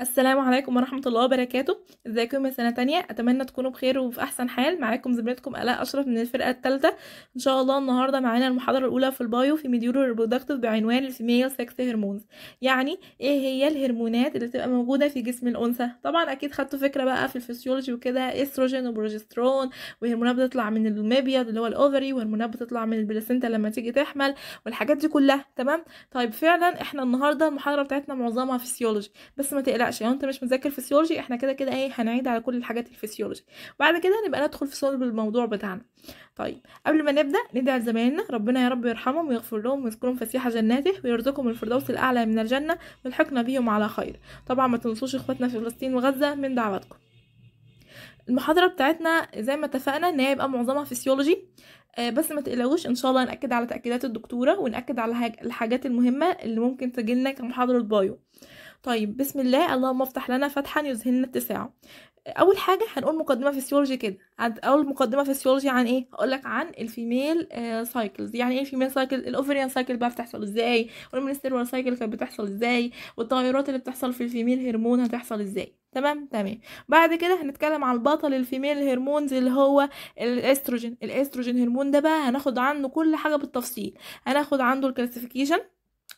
السلام عليكم ورحمة الله وبركاته ازيكم يا سنة تانية اتمنى تكونوا بخير وفي احسن حال معاكم زميلتكم الاء اشرف من الفرقة التالتة ان شاء الله النهاردة معانا المحاضرة الاولى في البايو في ميديورو ريبرودكتيف بعنوان الفيميل سكس هرمونز يعني ايه هي الهرمونات اللي بتبقى موجودة في جسم الانثى طبعا اكيد خدتوا فكرة بقى في الفسيولوجي وكده استروجين وبروجسترون وهرمونات بتطلع من المبيض اللي هو الاوفري وهرمونات بتطلع من البلاسينتا لما تيجي تحمل والحاجات دي كلها تمام طيب فعلا احنا النهاردة المحاضرة بتاعتنا معظمها فسيولوجي بس ما تقلق. تقلقش لو انت مش مذاكر فسيولوجي احنا كده كده ايه هنعيد على كل الحاجات الفسيولوجي وبعد كده هنبقى ندخل في صلب الموضوع بتاعنا طيب قبل ما نبدا ندعي لزمايلنا ربنا يا رب يرحمهم ويغفر لهم ويذكرهم فسيح جناته ويرزقهم الفردوس الاعلى من الجنه ويلحقنا بيهم على خير طبعا ما تنسوش اخواتنا في فلسطين وغزه من دعواتكم المحاضرة بتاعتنا زي ما اتفقنا ان هي يبقى معظمها فسيولوجي آه، بس ما تقلقوش ان شاء الله ناكد على تاكيدات الدكتوره وناكد على الحاجات المهمه اللي ممكن تجيلنا كمحاضره بايو طيب بسم الله اللهم افتح لنا فتحا يذهلنا اتساعه اول حاجه هنقول مقدمه فيسيولوجي كده اول مقدمه فيسيولوجي عن ايه هقول لك عن الفيميل سايكلز آه، يعني ايه الفيميل سايكل الاوفريان سايكل بقى بتحصل ازاي والمنستيريال سايكل كانت بتحصل ازاي والتغيرات اللي بتحصل في الفيميل هرمون هتحصل ازاي تمام تمام بعد كده هنتكلم على البطل الفيميل هرمونز اللي هو الاستروجين الاستروجين هرمون ده بقى هناخد عنه كل حاجه بالتفصيل هناخد عنده الكلاسيفيكيشن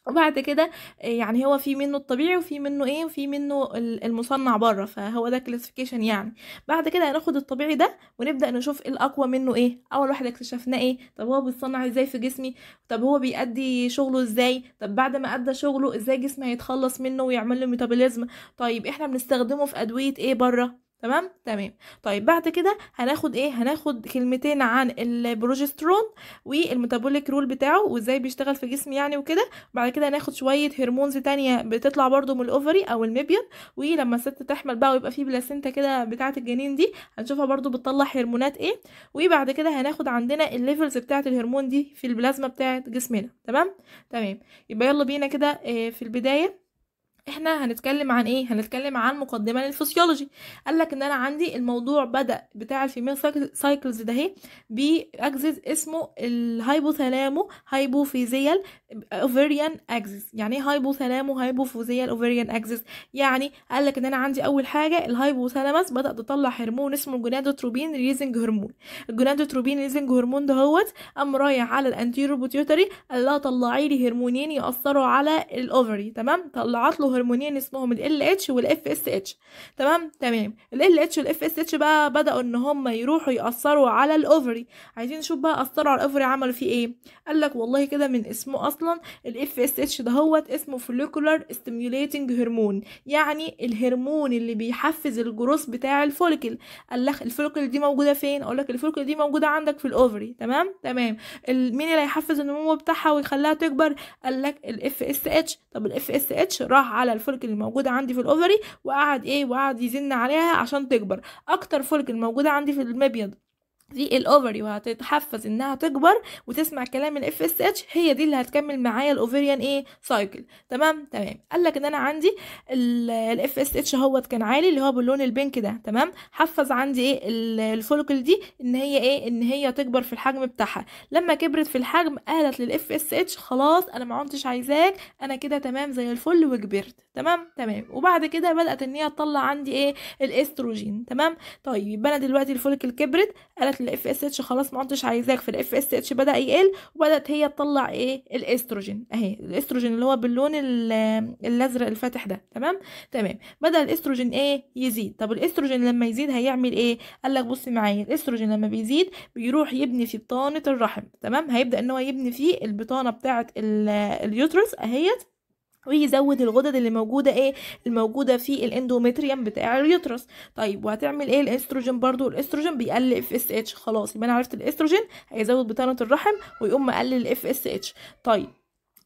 وبعد كده يعني هو في منه الطبيعي وفي منه ايه وفي منه المصنع بره فهو ده كلاسيفيكيشن يعني بعد كده هناخد الطبيعي ده ونبدا نشوف ايه الاقوى منه ايه اول واحد اكتشفناه ايه طب هو بيتصنع ازاي في جسمي طب هو بيأدي شغله ازاي طب بعد ما ادى شغله ازاي جسمي هيتخلص منه ويعمل له ميتابوليزم طيب احنا بنستخدمه في ادويه ايه بره تمام تمام طيب بعد كده هناخد ايه هناخد كلمتين عن البروجسترون والميتابوليك رول بتاعه وازاي بيشتغل في جسم يعني وكده بعد كده هناخد شويه هرمونز تانية بتطلع برضو من الاوفري او المبيض ولما الست تحمل بقى ويبقى في بلاسينتا كده بتاعه الجنين دي هنشوفها برضو بتطلع هرمونات ايه وبعد كده هناخد عندنا الليفلز بتاعه الهرمون دي في البلازما بتاعه جسمنا تمام تمام يبقى يلا بينا كده آه، في البدايه احنا هنتكلم عن ايه هنتكلم عن مقدمه للفسيولوجي قال لك ان انا عندي الموضوع بدا بتاع الفيميل سايكلز ده اهي باكسس اسمه الهايبوثالامو هايبوفيزيال اوفريان اكسس يعني ايه هايبوثالامو هايبوفيزيال اوفريان اكسس يعني قال لك ان انا عندي اول حاجه الهايبوثالامس بدات تطلع هرمون اسمه الجونادوتروبين ريزنج هرمون الجونادوتروبين ريزنج هرمون دهوت قام رايح على الانتيرو بوتيوتري قال لها طلعي لي هرمونين ياثروا على الاوفري تمام طلعت له هرمونين اسمهم ال اتش والاف اس اتش تمام تمام ال اتش والاف اس اتش بقى بداوا ان هم يروحوا ياثروا على الاوفري عايزين نشوف بقى اثروا على الاوفري عملوا فيه ايه قال لك والله كده من اسمه اصلا ال اس اتش هو اسمه فوليكولار ستيميوليتنج هرمون يعني الهرمون اللي بيحفز الجروث بتاع الفوليكل قال لك الفوليكل دي موجوده فين اقول لك الفوليكل دي موجوده عندك في الاوفري تمام تمام مين اللي هيحفز النمو بتاعها ويخليها تكبر قال لك الاف اس اتش طب ال اس اتش راح على الفلك اللي موجودة عندي في الأوفري وقعد إيه وقعد يزن عليها عشان تكبر أكتر فلك الموجودة عندي في المبيض دي الاوفري وهتتحفز انها تكبر وتسمع كلام الاف اس اتش هي دي اللي هتكمل معايا الاوفريان ايه سايكل تمام تمام قال لك ان انا عندي الاف اس اتش اهوت كان عالي اللي هو باللون البينك ده تمام حفز عندي ايه الفولكل دي ان هي ايه ان هي تكبر في الحجم بتاعها لما كبرت في الحجم قالت للاف اس اتش خلاص انا ما عدتش عايزاك انا كده تمام زي الفل وكبرت تمام تمام وبعد كده بدات ان هي تطلع عندي ايه الاستروجين تمام طيب يبقى انا دلوقتي الفولكل كبرت قالت وصلت للاف اس اتش خلاص ما عدتش عايزاك في الاف اس اتش بدا يقل وبدات هي تطلع ايه الاستروجين اهي الاستروجين اللي هو باللون الازرق الفاتح ده تمام تمام بدا الاستروجين ايه يزيد طب الاستروجين لما يزيد هيعمل ايه قال لك بصي معايا الاستروجين لما بيزيد بيروح يبني في بطانه الرحم تمام هيبدا ان هو يبني في البطانه بتاعه اليوترس اهيت ويزود الغدد اللي موجودة ايه الموجودة في الاندومتريم بتاع اليوترس طيب وهتعمل ايه الاستروجين برضو الاستروجين بيقلل اف اس اتش خلاص يبقى انا عرفت الاستروجين هيزود بطانة الرحم ويقوم مقلل اف اس اتش طيب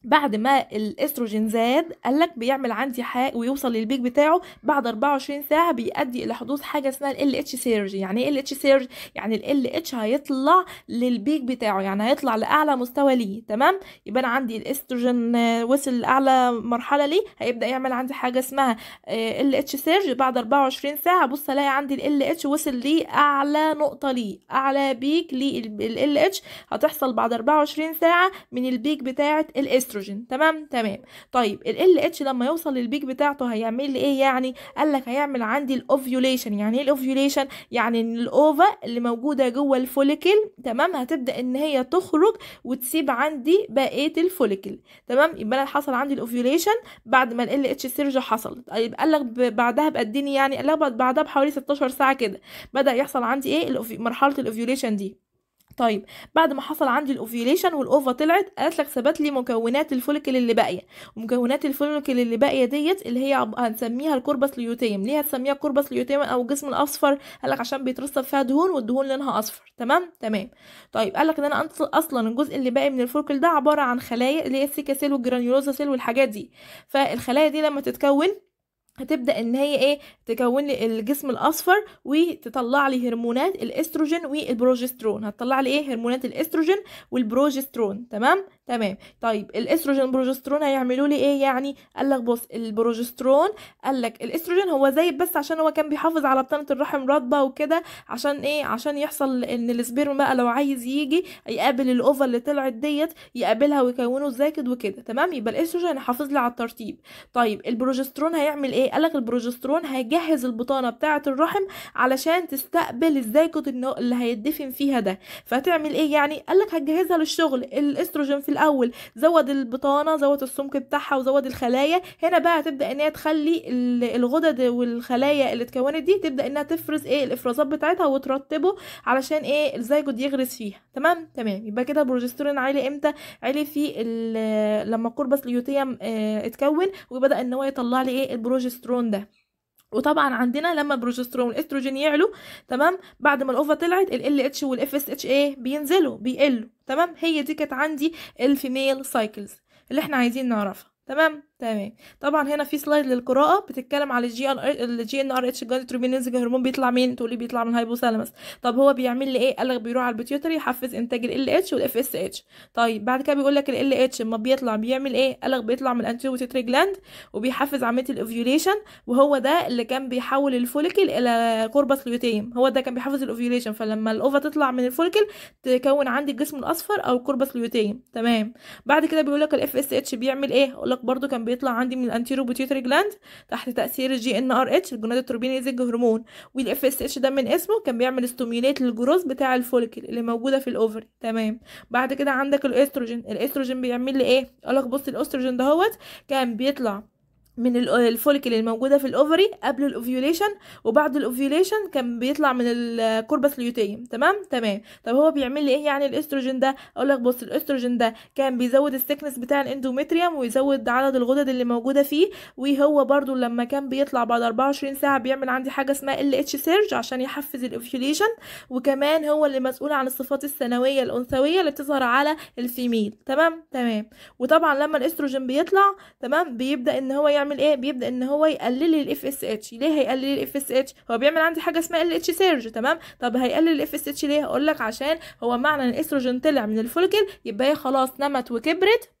بعد ما الاستروجين زاد قال لك بيعمل عندي حاجه ويوصل للبيك بتاعه بعد 24 ساعه بيؤدي الى حدوث حاجه اسمها ال اتش سيرج يعني ايه ال اتش سيرج يعني ال اتش هيطلع للبيك بتاعه يعني هيطلع لاعلى مستوى ليه تمام يبقى انا عندي الاستروجين وصل لاعلى مرحله ليه هيبدا يعمل عندي حاجه اسمها آه، ال اتش سيرج بعد 24 ساعه بص الاقي عندي ال اتش وصل لاعلى نقطه ليه اعلى بيك ال اتش هتحصل بعد 24 ساعه من البيك بتاعه الاستروجين الاستروجين تمام تمام طيب ال اتش لما يوصل للبيك بتاعته هيعمل لي ايه يعني قال لك هيعمل عندي الاوفيوليشن يعني ايه الاوفيوليشن يعني ان الاوفا اللي موجوده جوه الفوليكل تمام هتبدا ان هي تخرج وتسيب عندي بقيه الفوليكل تمام يبقى انا حصل عندي الاوفيوليشن بعد ما ال اتش سيرج حصلت طيب قال لك بعدها بقديني إيه يعني قال لك بعدها بحوالي 16 ساعه كده بدا يحصل عندي ايه مرحله الاوفيوليشن دي طيب بعد ما حصل عندي الاوفيوليشن والاوفا طلعت قالت لك ثبت لي مكونات الفوليكل اللي باقيه ومكونات الفوليكل اللي باقيه ديت اللي هي هنسميها الكوربس ليوتيم ليه هتسميها كوربس ليوتيم او الجسم الاصفر قال لك عشان بيترسب فيها دهون والدهون لونها اصفر تمام تمام طيب قال لك ان انا اصلا الجزء اللي باقي من الفوليكل ده عباره عن خلايا اللي هي السيكا سيل والجرانيولوزا سيل والحاجات دي فالخلايا دي لما تتكون هتبدا ان هي ايه تكون لي الجسم الاصفر وتطلع لي هرمونات الاستروجين والبروجسترون هتطلع لي ايه هرمونات الاستروجين والبروجسترون تمام تمام طيب الاستروجين بروجسترون هيعملوا لي ايه يعني قال لك بص البروجسترون قال لك الاستروجين هو زايد بس عشان هو كان بيحافظ على بطانه الرحم رطبه وكده عشان ايه عشان يحصل ان السبيرم بقى لو عايز يجي يقابل الاوفا اللي طلعت ديت يقابلها ويكونه زاكد وكده تمام يبقى الاستروجين حافظ لي على الترتيب طيب البروجسترون هيعمل ايه قال لك البروجسترون هيجهز البطانه بتاعه الرحم علشان تستقبل الزاكد اللي هيدفن فيها ده فهتعمل ايه يعني قال لك هتجهزها للشغل الاستروجين في الاول زود البطانه زود السمك بتاعها وزود الخلايا هنا بقى هتبدا ان هي تخلي الغدد والخلايا اللي اتكونت دي تبدا انها تفرز ايه الافرازات بتاعتها وترتبه علشان ايه الزيجود يغرس فيها تمام تمام يبقى كده البروجستيرون عالي امتى عالي في لما قربس ليوتيم اه اتكون وبدا ان هو يطلع لي ايه البروجسترون ده وطبعا عندنا لما البروجسترون والاستروجين يعلوا تمام بعد ما الاوفا طلعت ال اتش والاف اس اتش ايه بينزلوا بيقلوا تمام هي دي كانت عندي الفيميل سايكلز اللي احنا عايزين نعرفها تمام تمام طبعا هنا في سلايد للقراءه بتتكلم على الجي ان الجي ان ار اتش جاند هرمون بيطلع مين تقولي بيطلع من الهايبوثالامس طب هو بيعمل لي ايه قال لك بيروح على البيتيوتري يحفز انتاج ال اتش والاف اس اتش طيب بعد كده بيقول لك ال اتش اما بيطلع بيعمل ايه قال لك بيطلع من الانتيوتري جلاند وبيحفز عمليه الاوفيوليشن وهو ده اللي كان بيحول الفوليكل الى قربة لوتيم هو ده كان بيحفز الاوفيوليشن فلما الاوفا تطلع من الفوليكل تكون عندي الجسم الاصفر او قربة لوتيم تمام بعد كده بيقول لك الاف اس اتش بيعمل ايه اقول لك برده كان بيطلع عندي من الانتيرو بوتيوتري جلاند تحت تاثير الجي ان ار اتش الجناد التروبينيزيك هرمون والاف اس اتش ده من اسمه كان بيعمل ستيميوليت للجروث بتاع الفوليكل اللي موجوده في الاوفري تمام بعد كده عندك الاستروجين الاستروجين بيعمل لي ايه قالك بص الاستروجين دهوت كان بيطلع من الفوليكل الموجودة في الأوفري قبل الأوفيوليشن وبعد الأوفيوليشن كان بيطلع من الكوربس اليوتيم تمام تمام طب هو بيعمل لي إيه يعني الأستروجين ده أقول لك بص الأستروجين ده كان بيزود السكنس بتاع الإندوميتريوم ويزود عدد الغدد اللي موجودة فيه وهو برضو لما كان بيطلع بعد 24 ساعة بيعمل عندي حاجة اسمها ال اتش سيرج عشان يحفز الأوفيوليشن وكمان هو اللي مسؤول عن الصفات الثانوية الأنثوية اللي بتظهر على الفيميل تمام تمام وطبعا لما الأستروجين بيطلع تمام بيبدأ إن هو يعمل بيعمل ايه بيبدا ان هو يقلل الاف اس اتش ليه هيقلل الاف اس اتش هو بيعمل عندي حاجه اسمها ال اتش سيرج تمام طب هيقلل الاف اس اتش ليه هقول لك عشان هو معنى ان الاستروجين طلع من الفوليكل يبقى هي خلاص نمت وكبرت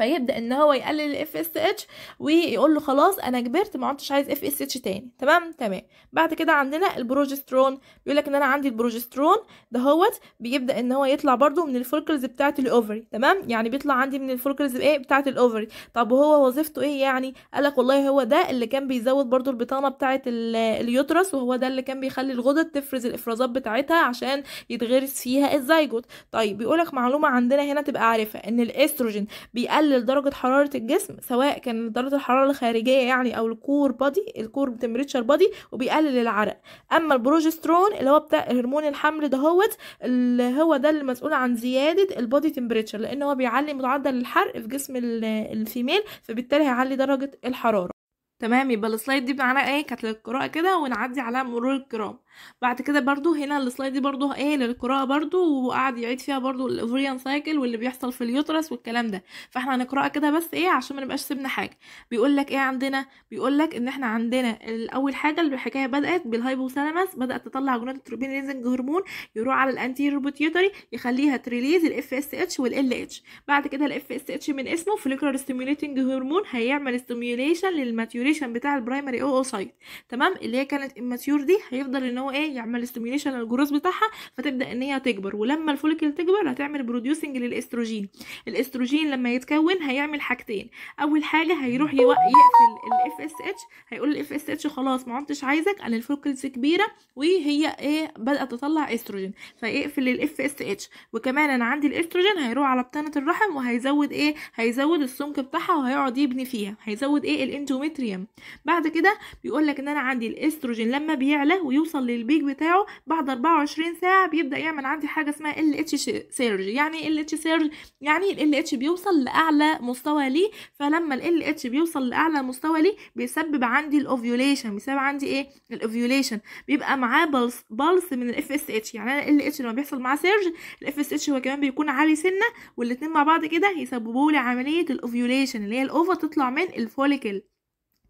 فيبدا ان هو يقلل الاف اس اتش ويقول له خلاص انا كبرت ما عدتش عايز اف اس اتش تاني تمام تمام بعد كده عندنا البروجسترون بيقول لك ان انا عندي البروجسترون دهوت بيبدا ان هو يطلع برده من الفولكلز بتاعه الاوفري تمام يعني بيطلع عندي من الفولكلز ايه بتاعه الاوفري طب وهو وظيفته ايه يعني قال لك والله هو ده اللي كان بيزود برده البطانه بتاعه اليوترس وهو ده اللي كان بيخلي الغدد تفرز الافرازات بتاعتها عشان يتغرس فيها الزيجوت طيب بيقول لك معلومه عندنا هنا تبقى عارفها ان الاستروجين بيقلل بتقلل درجة حرارة الجسم سواء كان درجة الحرارة الخارجية يعني أو الكور بادي الكور تمبريتشر بادي وبيقلل العرق أما البروجسترون اللي هو بتاع هرمون الحمل ده هوت اللي هو ده اللي مسؤول عن زيادة البادي تمبريتشر لأن هو بيعلي معدل الحرق في جسم الفيميل فبالتالي هيعلي درجة الحرارة تمام يبقى السلايد دي معناها ايه كانت للقراءه كده ونعدي على مرور الكرام بعد كده برضو هنا السلايد دي برضو ايه للقراءة برضو وقعد يعيد فيها برضو الاوفريان سايكل واللي بيحصل في اليوترس والكلام ده فاحنا هنقراها كده بس ايه عشان ما نبقاش سيبنا حاجة بيقول لك ايه عندنا بيقول لك ان احنا عندنا اول حاجة الحكاية بدأت بالهايبوثالامس بدأت تطلع التروبين التروبينيزنج هرمون يروح على الانتيريور بوتيوتري يخليها تريليز الاف اس اتش والال اتش بعد كده الاف اس اتش من اسمه فليكرال ستيميوليتنج هرمون هيعمل ستيميوليشن للماتيوريشن بتاع البرايمري او اوسايت تمام اللي هي كانت اماتيور دي هيفضل ان هو ايه يعمل ستيميوليشن للجروث بتاعها فتبدا ان هي تكبر ولما الفوليكل تكبر هتعمل بروديوسنج للاستروجين الاستروجين لما يتكون هيعمل حاجتين اول حاجه هيروح يقفل الاف اس اتش هيقول الاف اس اتش خلاص ما عدتش عايزك انا الفوليكلز كبيره وهي ايه بدات تطلع استروجين فيقفل الاف اس اتش وكمان انا عندي الاستروجين هيروح على بطانه الرحم وهيزود ايه هيزود السمك بتاعها وهيقعد يبني فيها هيزود ايه الاندوميتريوم بعد كده بيقول لك ان انا عندي الاستروجين لما بيعلى ويوصل للبيك بتاعه بعد 24 ساعه بيبدا يعمل عندي حاجه اسمها ال اتش سيرج يعني ال اتش سيرج يعني ال اتش بيوصل لاعلى مستوى ليه فلما ال اتش بيوصل لاعلى مستوى ليه بيسبب عندي الاوفيوليشن بيسبب عندي ايه الاوفيوليشن بيبقى معاه بلس بلس من الاف اس اتش يعني انا ال اتش لما بيحصل معاه سيرج الاف اس اتش هو كمان بيكون عالي سنه والاتنين مع بعض كده يسببوا لي عمليه الاوفيوليشن اللي هي الاوفا تطلع من الفوليكل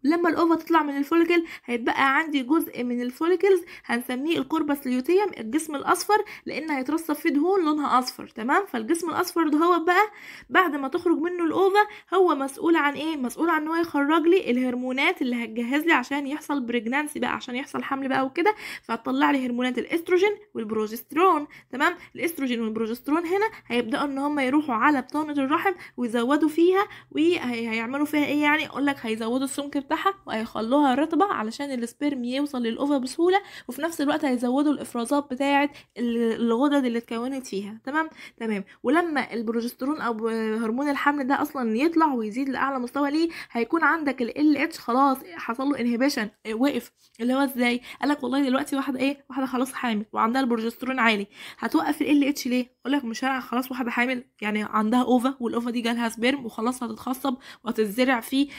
لما الاوفا تطلع من الفوليكل هيتبقى عندي جزء من الفوليكلز هنسميه القربس ليوتيم الجسم الاصفر لان هيترسب فيه دهون لونها اصفر تمام فالجسم الاصفر ده هو بقى بعد ما تخرج منه الاوفا هو مسؤول عن ايه مسؤول عن ان هو يخرج لي الهرمونات اللي هتجهز لي عشان يحصل بريجنانسي بقى عشان يحصل حمل بقى وكده فهتطلع لي هرمونات الاستروجين والبروجسترون تمام الاستروجين والبروجسترون هنا هيبداوا ان هم يروحوا على بطانه الرحم ويزودوا فيها وهيعملوا فيها ايه يعني اقول لك هيزودوا السمك هيرتبها وهيخلوها رطبة علشان السبرم يوصل للأوفا بسهولة وفي نفس الوقت هيزودوا الإفرازات بتاعة الغدد اللي اتكونت فيها تمام تمام ولما البروجسترون أو هرمون الحمل ده أصلا يطلع ويزيد لأعلى مستوى ليه هيكون عندك ال اتش خلاص حصل له انهبيشن وقف اللي هو ازاي قالك والله دلوقتي واحدة ايه واحدة خلاص حامل وعندها البروجسترون عالي هتوقف ال اتش ليه اقول لك مش خلاص واحده حامل يعني عندها اوفا والاوفا دي جالها سبيرم وخلاص هتتخصب وهتتزرع في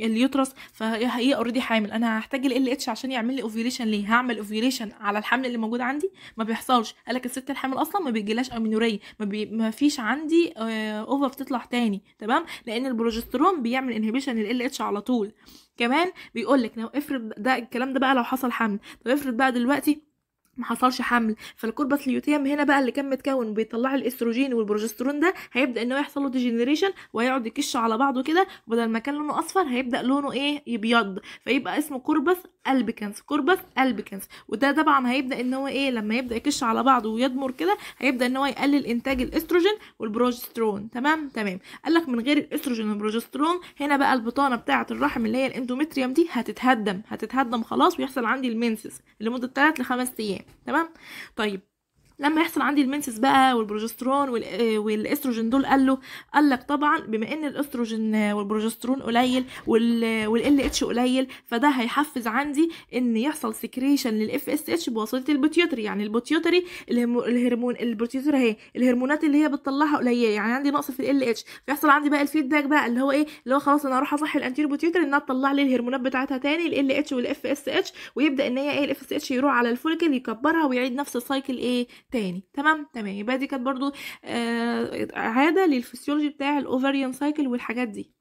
اليوترس فهي اوريدي حامل انا هحتاج ال اتش عشان يعمل لي اوفيوليشن ليه هعمل اوفيوليشن على الحمل اللي موجود عندي ما بيحصلش قال لك الست الحامل اصلا ما بيجيلهاش امينوريه ما, بي... ما فيش عندي آه، اوفا بتطلع تاني تمام لان البروجسترون بيعمل انهبيشن لل اتش على طول كمان لك لو افرض ده الكلام ده بقى لو حصل حمل طب افرض بقى دلوقتي ما حصلش حمل فالكوربس ليوتيم هنا بقى اللي كان متكون وبيطلع الاستروجين والبروجسترون ده هيبدا ان هو يحصل له ديجنريشن وهيقعد يكش على بعضه كده بدل ما كان لونه اصفر هيبدا لونه ايه يبيض فيبقى اسمه كوربس البيكنس كوربس البيكنس وده طبعا هيبدا ان هو ايه لما يبدا يكش على بعضه ويضمر كده هيبدا ان هو يقلل انتاج الاستروجين والبروجسترون تمام تمام قال لك من غير الاستروجين والبروجسترون هنا بقى البطانه بتاعه الرحم اللي هي الاندومتريوم دي هتتهدم هتتهدم خلاص ويحصل عندي المنسس لمده 3 ل 5 ايام تمام طيب لما يحصل عندي المنسس بقى والبروجسترون آه، والاستروجين دول قال له قال لك طبعا بما ان الاستروجين والبروجسترون قليل والال اتش قليل فده هيحفز عندي ان يحصل سكريشن للاف اس اتش بواسطه البوتيوتري يعني البوتيوتري الهرمون البوتيوتري اهي الهرمونات اللي هي بتطلعها قليله يعني عندي نقص في ال اتش فيحصل عندي بقى الفيدباك بقى اللي هو ايه اللي هو خلاص انا هروح اصحي الانتير بوتيوتري انها تطلع لي الهرمونات بتاعتها تاني ال اتش والاف اس اتش ويبدا ان هي ايه الاف اس اتش يروح على الفولكل يكبرها ويعيد نفس السايكل ايه تاني تمام تمام يبقى دي كانت برضو آه، عاده للفسيولوجي بتاع الاوفريان سايكل والحاجات دي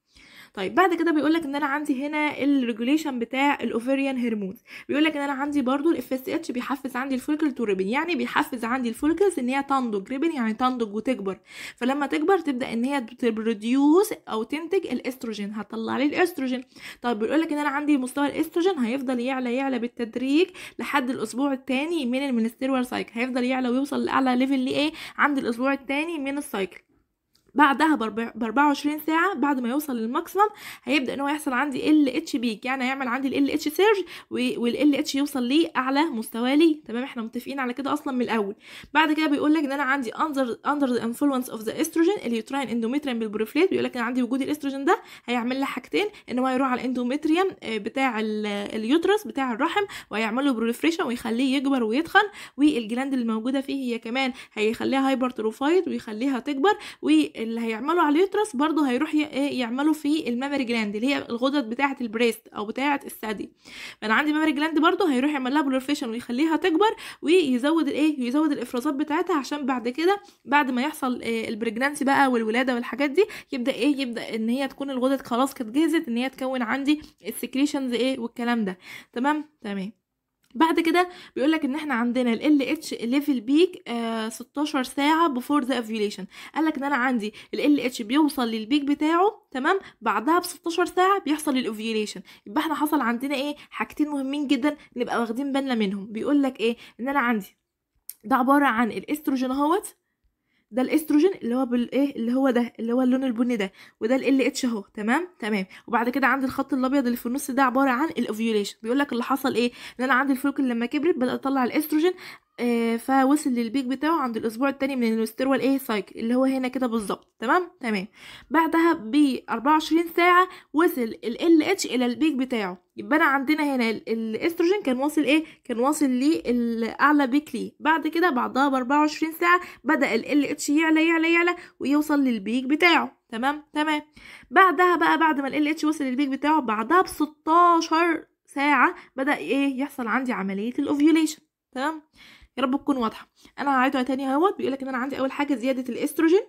طيب بعد كده بيقول لك ان انا عندي هنا الريجوليشن بتاع الاوفريان هرمونز بيقول لك ان انا عندي برضو الاف اس اتش بيحفز عندي الفولكل تو ريبن يعني بيحفز عندي الفولكلز ان هي تنضج ريبن يعني تنضج وتكبر فلما تكبر تبدا ان هي تبروديوس او تنتج الاستروجين هتطلع لي الاستروجين طيب بيقول لك ان انا عندي مستوى الاستروجين هيفضل يعلى يعلى بالتدريج لحد الاسبوع الثاني من المنستيريال سايكل هيفضل يعلى ويوصل لاعلى ليفل ليه عند الاسبوع الثاني من السايكل بعدها ب 24 ساعه بعد ما يوصل للماكسيمم هيبدا ان هو يحصل عندي ال اتش بيك يعني هيعمل عندي ال اتش سيرج وال ال اتش يوصل ليه اعلى مستوى ليه تمام احنا متفقين على كده اصلا من الاول بعد كده بيقول لك ان انا عندي اندر اندر ذا انفلونس اوف ذا استروجين اليوتراين اندوميتريم بالبروفليت بيقول لك ان عندي وجود الاستروجين ده هيعمل لي حاجتين ان هو هيروح على الاندوميتريم آه، بتاع اليوترس بتاع الرحم وهيعمل له بروفريشن ويخليه يكبر ويتخن والجلاند اللي موجوده فيه هي كمان هيخليها هايبر تروفايد ويخليها تكبر و اللي هيعملوا على اليوترس برضو هيروح إيه، يعملوا في الميموري جلاند اللي هي الغدد بتاعه البريست او بتاعه الثدي فانا عندي ميموري جلاند برضو هيروح يعمل لها بلورفيشن ويخليها تكبر ويزود الايه يزود الافرازات بتاعتها عشان بعد كده بعد ما يحصل إيه، البريجنانسي بقى والولاده والحاجات دي يبدا ايه يبدا ان هي تكون الغدد خلاص كانت جهزت ان هي تكون عندي السكريشنز ايه والكلام ده تمام تمام بعد كده بيقولك ان احنا عندنا ال اتش ليفل بيك 16 ساعه بفور ذا افيوليشن قالك ان انا عندي ال اتش بيوصل للبيك بتاعه تمام بعدها ب 16 ساعه بيحصل الاوفيوليشن يبقى احنا حصل عندنا ايه حاجتين مهمين جدا نبقى واخدين بالنا منهم بيقولك ايه ان انا عندي ده عباره عن الاستروجين اهوت ده الاستروجين اللي هو بالايه اللي هو ده اللي هو اللون البني ده وده ال اتش اهو تمام تمام وبعد كده عندي الخط الابيض اللي في النص ده عباره عن الاوفيوليشن بيقول لك اللي حصل ايه ان انا عندي الفلوكل لما كبرت بدات اطلع الاستروجين آه، فوصل للبيك بتاعه عند الاسبوع التاني من الاسترول ايه سايكل اللي هو هنا كده بالظبط تمام تمام بعدها ب 24 ساعه وصل ال اتش الى البيك بتاعه يبقى انا عندنا هنا الاستروجين كان واصل ايه كان واصل للاعلى بيك ليه بعد كده بعدها ب 24 ساعه بدا ال اتش يعلى يعلى يعلى ويوصل للبيك بتاعه تمام تمام بعدها بقى بعد ما ال اتش وصل للبيك بتاعه بعدها ب 16 ساعه بدا ايه يحصل عندي عمليه الاوفيوليشن تمام يا رب تكون واضحه انا هعيدها تاني اهوت بيقول لك ان انا عندي اول حاجه زياده الاستروجين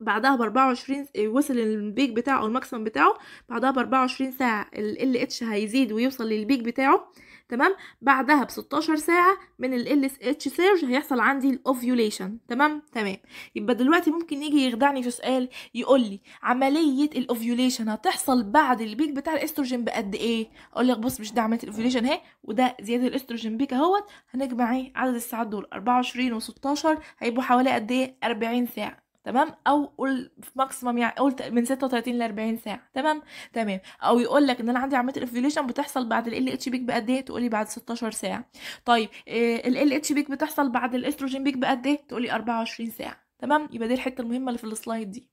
بعدها ب 24 وصل البيك بتاعه الماكسيمم بتاعه بعدها ب 24 ساعه ال اتش هيزيد ويوصل للبيك بتاعه تمام بعدها ب 16 ساعه من ال اتش سيرج هيحصل عندي الاوفيوليشن تمام تمام يبقى دلوقتي ممكن يجي يخدعني في سؤال يقول لي عمليه الاوفيوليشن هتحصل بعد البيك بتاع الاستروجين بقد ايه اقول لك بص مش ده عمليه الاوفيوليشن اهي وده زياده الاستروجين بيك اهوت هنجمع ايه عدد الساعات دول 24 و16 هيبقوا حوالي قد ايه 40 ساعه تمام او قول ماكسيمم يعني قلت من 36 ل 40 ساعه تمام تمام او يقول لك ان انا عندي عمليه الانفيوليشن بتحصل بعد ال اتش بيك بقد ايه تقولي بعد 16 ساعه طيب آه، ال اتش بيك بتحصل بعد الاستروجين بيك بقد ايه تقولي 24 ساعه تمام يبقى دي الحته المهمه اللي في السلايد دي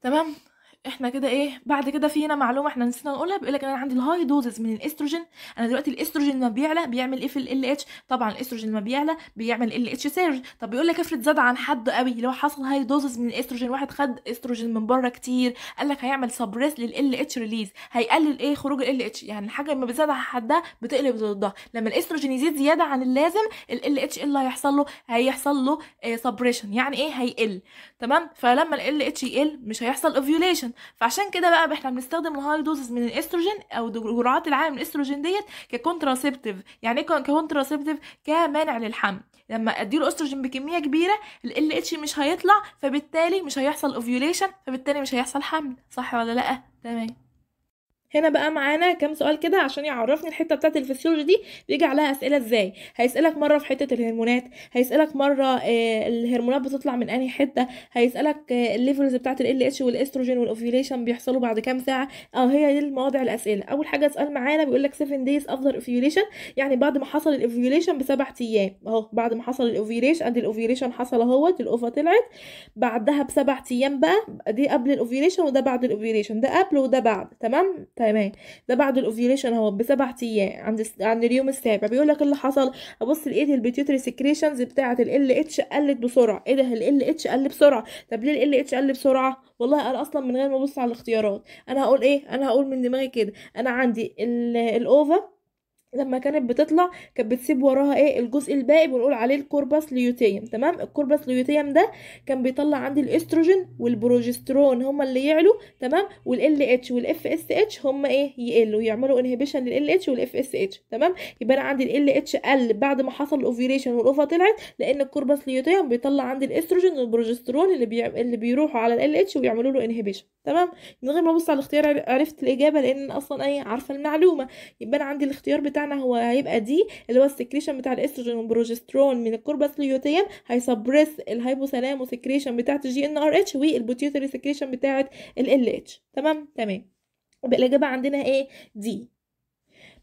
تمام إحنا كده إيه بعد كده في هنا معلومة إحنا نسينا نقولها بيقول لك أنا عندي الهاي دوزز من الإستروجين أنا دلوقتي الإستروجين لما بيعلى بيعمل إيه في ال اتش طبعا الإستروجين لما بيعلى بيعمل ال اتش سيرج طب بيقول لك افرض زاد عن حد قوي لو حصل هاي دوزز من الإستروجين واحد خد إستروجين من بره كتير قال لك هيعمل سبريس لل اتش ريليز هيقلل إيه خروج ال اتش يعني الحاجة لما بتزاد عن حدها بتقلب ضدها لما الإستروجين يزيد زيادة عن اللازم ال اتش إيه اللي هيحصل له هيحصل له سبريشن آه، يعني إيه هيقل تمام فلما ال اتش يقل مش هيحصل اوفيوليشن فعشان كده بقى احنا بنستخدم الهاي دوزز من الاستروجين او جرعات العاليه من الاستروجين ديت ككونتراسبتيف يعني ايه ككونتراسبتيف كمانع للحمل لما اديله استروجين بكميه كبيره ال اتش مش هيطلع فبالتالي مش هيحصل اوفيوليشن فبالتالي مش هيحصل حمل صح ولا لا تمام هنا بقى معانا كام سؤال كده عشان يعرفني الحته بتاعه الفسيولوجي دي بيجي عليها اسئله ازاي هيسالك مره في حته الهرمونات هيسالك مره آه، الهرمونات بتطلع من انهي حته هيسالك آه، الليفلز بتاعه ال اتش والاستروجين والاوفيليشن بيحصلوا بعد كام ساعه اه هي دي المواضع الاسئله اول حاجه سؤال معانا بيقول لك 7 دايز افضل اوفيوليشن يعني بعد ما حصل الاوفيوليشن بسبع ايام اهو بعد ما حصل الاوفيوليشن ادي الاوفيوليشن حصل اهوت الاوفا طلعت بعدها بسبع ايام بقى دي قبل الاوفيوليشن وده بعد الاوفيوليشن ده قبل وده بعد تمام تمام ده بعد الاوفيوليشن اهو بسبع ايام عند عند اليوم السابع بيقول لك إيه اللي حصل ابص لقيت البيتيوتري سكريشنز بتاعه ال ال اتش قلت بسرعه ايه ده ال ال اتش قل بسرعه طب ليه ال ال اتش قل بسرعه والله انا اصلا من غير ما ابص على الاختيارات انا هقول ايه انا هقول من دماغي كده انا عندي الاوفا لما كانت بتطلع كانت بتسيب وراها ايه الجزء الباقي بنقول عليه الكوربس ليوتيم تمام الكوربس ليوتيم ده كان بيطلع عندي الاستروجين والبروجسترون هما اللي يعلوا تمام والال اتش والاف اس اتش هما ايه يقلوا يعملوا انهبيشن للال اتش والاف اس اتش تمام يبقى انا عندي الال اتش قل بعد ما حصل الاوفيريشن والاوفا طلعت لان الكوربس ليوتيم بيطلع عندي الاستروجين والبروجسترون اللي بي... اللي بيروحوا على الال اتش ويعملوا له انهبيشن تمام من غير ما ابص على الاختيار عرفت الاجابه لان اصلا ايه عارفه المعلومه يبقى انا عندي الاختيار بتاع بتاعنا هو هيبقى دي اللي هو السكريشن بتاع الاستروجين والبروجسترون من الكوربس ليوتيم هيسبرس الهايبوثالامو سكريشن بتاعت الجي ان ار اتش والبوتيوتري سكريشن بتاعت ال ال اتش تمام تمام يبقى الاجابه عندنا ايه دي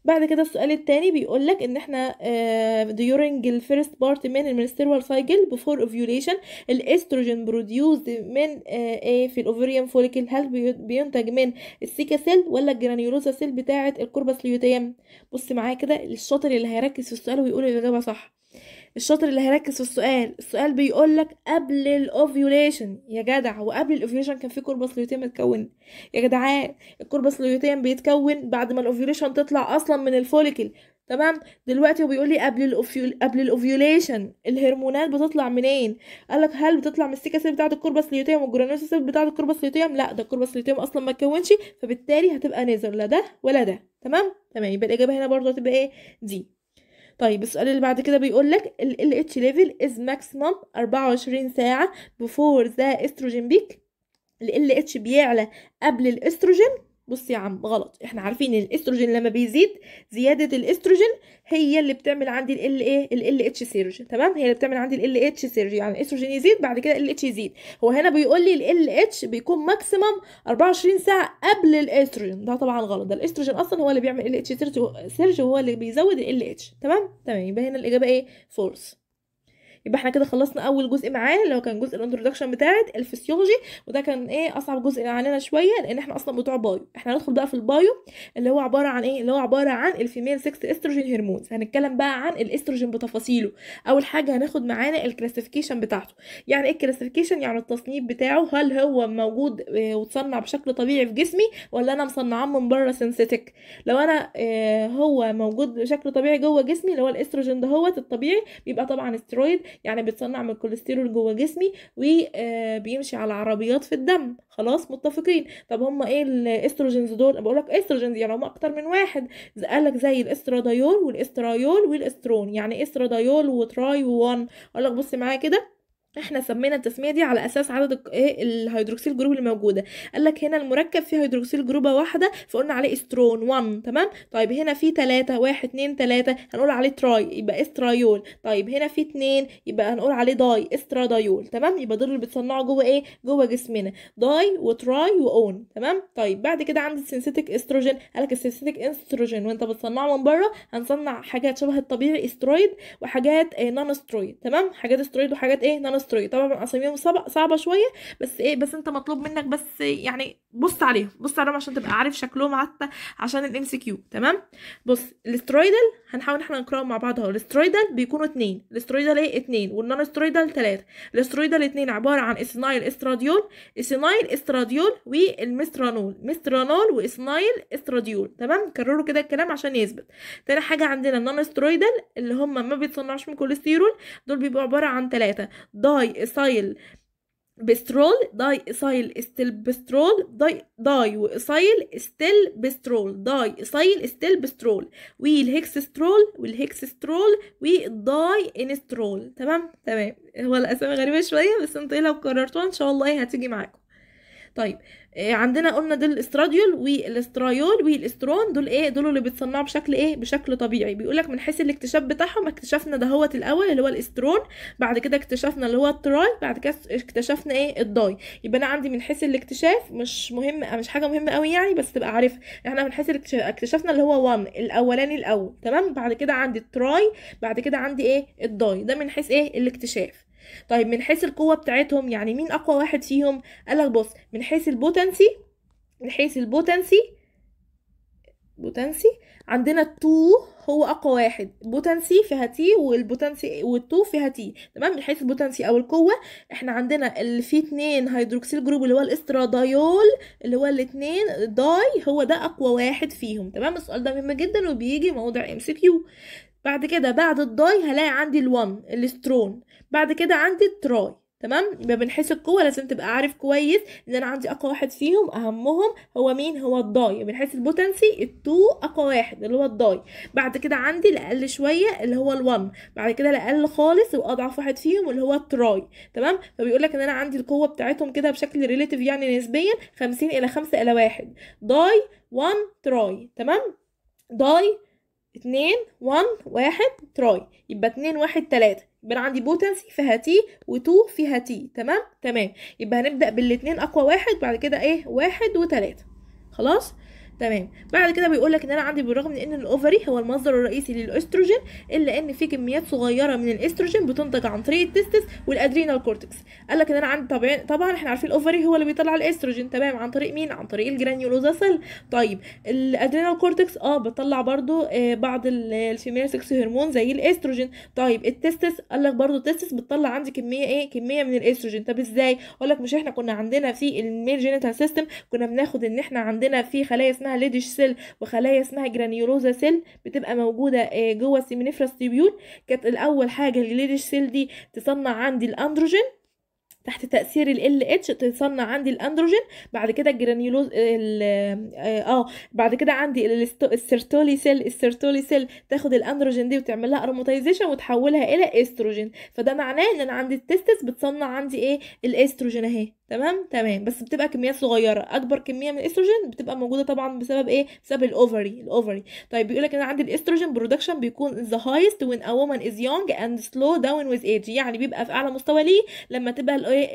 بعد كده السؤال التاني بيقول لك ان احنا آه، during الفيرست بارت من المنستروال سايكل بفور اوفيوليشن الاستروجين بروديوسد من ايه في الاوفريوم فوليكل هل بينتج من السيكا سيل ولا الجرانيولوزا سيل بتاعه الكوربس ليوتيم بص معايا كده الشاطر اللي هيركز في السؤال ويقول الاجابه صح الشاطر اللي هيركز في السؤال السؤال بيقول لك قبل الاوفيوليشن يا جدع هو قبل الاوفيوليشن كان في كوربس لوتيم اتكون يا جدعان الكوربس لوتيم بيتكون بعد ما الاوفيوليشن تطلع اصلا من الفوليكل تمام دلوقتي هو بيقول لي قبل الأوفيول... قبل الاوفيوليشن الهرمونات بتطلع منين قال لك هل بتطلع من السيكا سيل بتاعه الكوربس ليوتيوم سيل بتاعه الكوربس ليوتيوم لا ده الكوربس ليوتيوم اصلا ما اتكونش فبالتالي هتبقى نزل لا ده ولا ده تمام تمام يبقى الاجابه هنا برضه هتبقى ايه دي طيب السؤال اللي بعد كده بيقول لك ال LH level is maximum 24 ساعه before the estrogen peak ال LH بيعلى قبل الاستروجين بص يا عم غلط احنا عارفين ان الاستروجين لما بيزيد زياده الاستروجين هي اللي بتعمل عندي ال ايه ال اتش سيرج تمام هي اللي بتعمل عندي ال اتش سيرج يعني الاستروجين يزيد بعد كده ال اتش يزيد هو هنا بيقول لي ال اتش بيكون ماكسيمم 24 ساعه قبل الاستروجين ده طبعا غلط ده الاستروجين اصلا هو اللي بيعمل ال اتش سيرج وهو اللي بيزود ال اتش تمام تمام يبقى هنا الاجابه ايه فولس يبقى احنا كده خلصنا اول جزء معانا اللي هو كان جزء الانترودكشن بتاعت الفسيولوجي وده كان ايه اصعب جزء علينا شويه لان احنا اصلا بتوع بايو احنا هندخل بقى في البايو اللي هو عباره عن ايه اللي هو عباره عن الفيميل سكس استروجين هرمونز هنتكلم بقى عن الاستروجين بتفاصيله اول حاجه هناخد معانا الكلاسيفيكيشن بتاعته يعني ايه الكلاسيفيكيشن يعني التصنيف بتاعه هل هو موجود آه، وتصنع بشكل طبيعي في جسمي ولا انا مصنعاه من بره سينثيتك لو انا آه، هو موجود بشكل طبيعي جوه جسمي اللي هو الاستروجين دهوت الطبيعي بيبقى طبعا استرويد يعني بيتصنع من الكوليسترول جوه جسمي وبيمشي آه، على عربيات في الدم خلاص متفقين طب هم ايه الاستروجينز دول بقول لك استروجينز يعني هم اكتر من واحد قال لك زي الاسترادايول والاسترايول والاسترون يعني إيه استرادايول وتراي وون اقول لك بص معايا كده احنا سمينا التسميه دي على اساس عدد ايه الهيدروكسيل جروب اللي موجوده قال لك هنا المركب فيه هيدروكسيل جروبه واحده فقلنا عليه استرون 1 تمام طيب هنا في 3 1 2 3 هنقول عليه تراي يبقى استرايول طيب هنا في 2 يبقى هنقول عليه داي استرادايول تمام يبقى دول اللي بتصنعه جوه ايه جوه جسمنا داي وتراي واون تمام طيب بعد كده عندي السينثيتك استروجين قال لك السينثيتك استروجين وانت بتصنعه من بره هنصنع حاجات شبه الطبيعي استرويد وحاجات ايه نون استرويد تمام حاجات استرويد وحاجات ايه نون الطريق طبعا اساميهم صعبه شويه بس ايه بس انت مطلوب منك بس يعني بص عليهم بص عليهم عشان تبقى عارف شكلهم حتى عشان الام سي كيو تمام بص الاسترويدل هنحاول احنا نقراهم مع بعض اهو الاسترويدل بيكونوا اتنين الاسترويدل ايه اتنين والنون استرويدل تلاته الاسترويدل اتنين عباره عن اسنايل استراديول اسنايل استراديول والمسترانول مسترانول واسنايل استراديول تمام كرروا كده الكلام عشان يثبت تاني حاجه عندنا النون استرويدل اللي هم ما بيتصنعوش من كوليسترول دول بيبقوا عباره عن تلاته داي إيسايل بسترول داي إيسايل استيل بسترول داي داي وإيسايل استيل بسترول داي إيسايل استيل بسترول والهكسسترول والهكسسترول والداي انسترول تمام تمام هو الأسامي غريبة شوية بس انتوا لو كررتوها إن شاء الله إيه هتيجي معاكم طيب آه، عندنا قلنا دول الاستراديول والاسترايول والاسترون دول ايه دول اللي بيتصنعوا بشكل ايه بشكل طبيعي بيقول لك من حيث الاكتشاف بتاعهم اكتشفنا دهوت الاول اللي هو الاسترون بعد كده اكتشفنا اللي هو التراي بعد كده اكتشفنا ايه الداي يبقى انا عندي من حيث الاكتشاف مش مهم مش حاجه مهمه قوي يعني بس تبقى عارفها احنا من حيث اكتشفنا اللي هو 1 الاولاني الاول تمام بعد كده عندي التراي بعد كده عندي ايه الداي ده من حيث ايه الاكتشاف طيب من حيث القوة بتاعتهم يعني مين أقوى واحد فيهم قالك بص من حيث البوتنسي من حيث البوتنسي بوتنسي عندنا التو هو اقوى واحد بوتنسي فيها تي والبوتنسي والتو فيها تي تمام من حيث البوتنسي او القوه احنا عندنا اللي فيه اتنين هيدروكسيل جروب اللي هو الاسترادايول اللي هو الاتنين داي هو ده اقوى واحد فيهم تمام السؤال ده مهم جدا وبيجي موضع ام سي كيو بعد كده بعد الداي هلاقي عندي الوان الاسترون بعد كده عندي التراي تمام يبقى بنحس القوه لازم تبقى عارف كويس ان انا عندي اقوى واحد فيهم اهمهم هو مين هو الضاي بنحس البوتنسي التو اقوى واحد اللي هو الضاي بعد كده عندي الاقل شويه اللي هو الون بعد كده الاقل خالص واضعف واحد فيهم اللي هو التراي تمام فبيقول لك ان انا عندي القوه بتاعتهم كده بشكل ريليتيف يعني نسبيا 50 الى 5 الى 1 ضاي 1 تراي تمام ضاي اتنين وان واحد تراي يبقى اتنين واحد تلاتة يبقى انا عندي بوتنسي فيها تي وتو فيها تي تمام تمام يبقى هنبدأ بالاتنين اقوى واحد بعد كده ايه واحد وتلاتة خلاص تمام بعد كده بيقول لك ان انا عندي بالرغم من ان الاوفري هو المصدر الرئيسي للاستروجين الا ان في كميات صغيره من الاستروجين بتنتج عن طريق التستس والادرينال كورتكس قال لك ان انا عندي طبعا طبعا احنا عارفين الاوفري هو اللي بيطلع الاستروجين تمام عن طريق مين عن طريق الجرانيولوزا سيل طيب الادرينال كورتكس اه بتطلع برضو آه بعض الفيميل سكس هرمون زي الاستروجين طيب التستس قال لك برضو التستس بتطلع عندي كميه ايه كميه من الاستروجين طب ازاي اقول لك مش احنا كنا عندنا في الميل جينيتال سيستم كنا بناخد ان احنا عندنا في خلايا اسمها اسمها ليدش سيل وخلايا اسمها جرانيولوزا سيل بتبقى موجوده آه، جوه السيمينيفرس تيبيول كانت الاول حاجه الليدش سيل دي تصنع عندي الاندروجين تحت تاثير ال اتش تصنع عندي الاندروجين بعد كده الجرانيولوز اه, آه،, آه، بعد كده عندي السيرتولي سيل السيرتولي سيل تاخد الاندروجين دي وتعمل لها اروماتيزيشن وتحولها الى استروجين فده معناه ان انا عندي التستس بتصنع عندي ايه الاستروجين اهي تمام تمام بس بتبقى كميات صغيره اكبر كميه من الاستروجين بتبقى موجوده طبعا بسبب ايه بسبب الاوفري الاوفري طيب بيقول لك ان عندي الاستروجين برودكشن بيكون ذا هايست وين ا وومن از يونج اند سلو داون ويز ايج يعني بيبقى في اعلى مستوى ليه لما تبقى الايه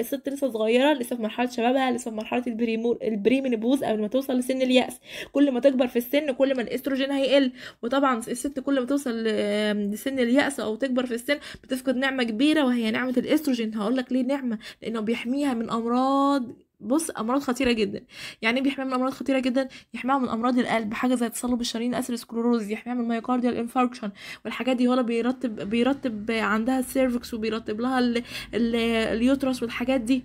الست لسه صغيره لسه في مرحله شبابها لسه في مرحله البريمور البريمينوبوز قبل ما توصل لسن الياس كل ما تكبر في السن كل ما الاستروجين هيقل وطبعا الست كل ما توصل لسن الياس او تكبر في السن بتفقد نعمه كبيره وهي نعمه الاستروجين هقول لك ليه نعمه لانه بيحميها من من امراض بص امراض خطيره جدا يعني ايه بيحميها من امراض خطيره جدا يحميها من امراض القلب حاجه زي تصلب الشرايين اثيروسكلوروز يحميها من مايوكارديال انفاركشن والحاجات دي هو بيرتب بيرتب عندها السيرفكس وبيرتب لها اليوترس والحاجات دي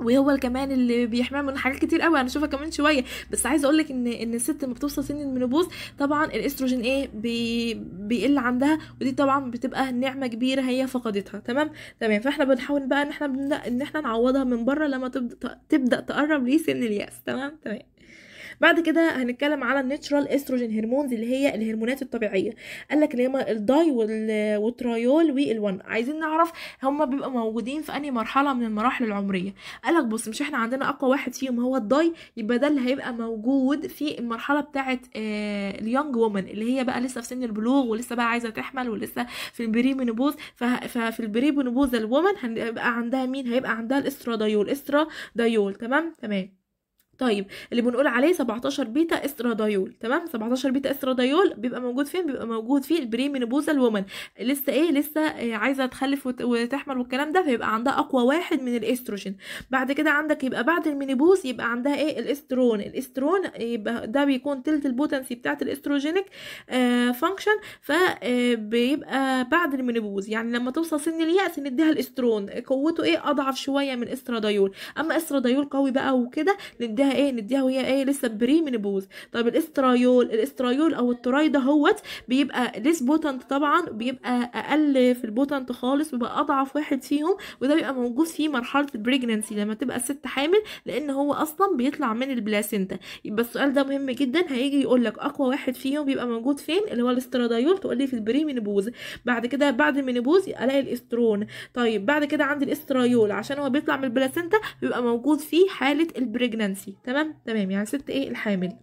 وهو كمان اللي بيحميها من حاجات كتير قوي هنشوفها كمان شويه بس عايزه اقول لك ان ان الست لما بتوصل سن المنوبوز طبعا الاستروجين ايه بي بيقل عندها ودي طبعا بتبقى نعمه كبيره هي فقدتها تمام تمام فاحنا بنحاول بقى ان احنا بنبدا ان احنا نعوضها من بره لما تبدا تقرب لسن الياس تمام تمام بعد كده هنتكلم على الناتشرال استروجين هرمونز اللي هي الهرمونات الطبيعيه قال لك اللي هما الداي وال والون عايزين نعرف هما بيبقوا موجودين في انهي مرحله من المراحل العمريه قال لك بص مش احنا عندنا اقوى واحد فيهم هو الداي يبقى ده اللي هيبقى موجود في المرحله بتاعه اليونج وومن اللي هي بقى لسه في سن البلوغ ولسه بقى عايزه تحمل ولسه في البري منبوز ففي البري منبوز الومن هيبقى عندها مين هيبقى عندها الاسترادايول استرادايول تمام تمام طيب اللي بنقول عليه 17 بيتا استرادايول تمام 17 بيتا استرادايول بيبقى موجود فين بيبقى موجود في البري مينوبوزال وومن لسه ايه لسه عايزه تخلف وتحمل والكلام ده فيبقى عندها اقوى واحد من الاستروجين بعد كده عندك يبقى بعد المينيبوز يبقى عندها ايه الاسترون الاسترون يبقى ده بيكون تلت البوتنسي بتاعه الاستروجينيك آه فانكشن فبيبقى آه، بعد المينيبوز يعني لما توصل سن الياس نديها الاسترون قوته ايه اضعف شويه من استرادايول اما استرادايول قوي بقى وكده نديها نديها ايه نديها وهي ايه لسه بري منبوز طب الاسترايول الاسترايول او التراي ده هوت بيبقى ليس بوتنت طبعا بيبقى اقل في البوتنت خالص بيبقى اضعف واحد فيهم وده بيبقى موجود في مرحله البريجننسي لما تبقى الست حامل لان هو اصلا بيطلع من البلاسينتا يبقى السؤال ده مهم جدا هيجي يقول لك اقوى واحد فيهم بيبقى موجود فين اللي هو الاسترادايول تقول لي في البري منبوز بعد كده بعد المنبوز الاقي الاسترون طيب بعد كده عندي الاسترايول عشان هو بيطلع من البلاسينتا بيبقى موجود في حاله البريجننسي تمام تمام يعني ست ايه الحامل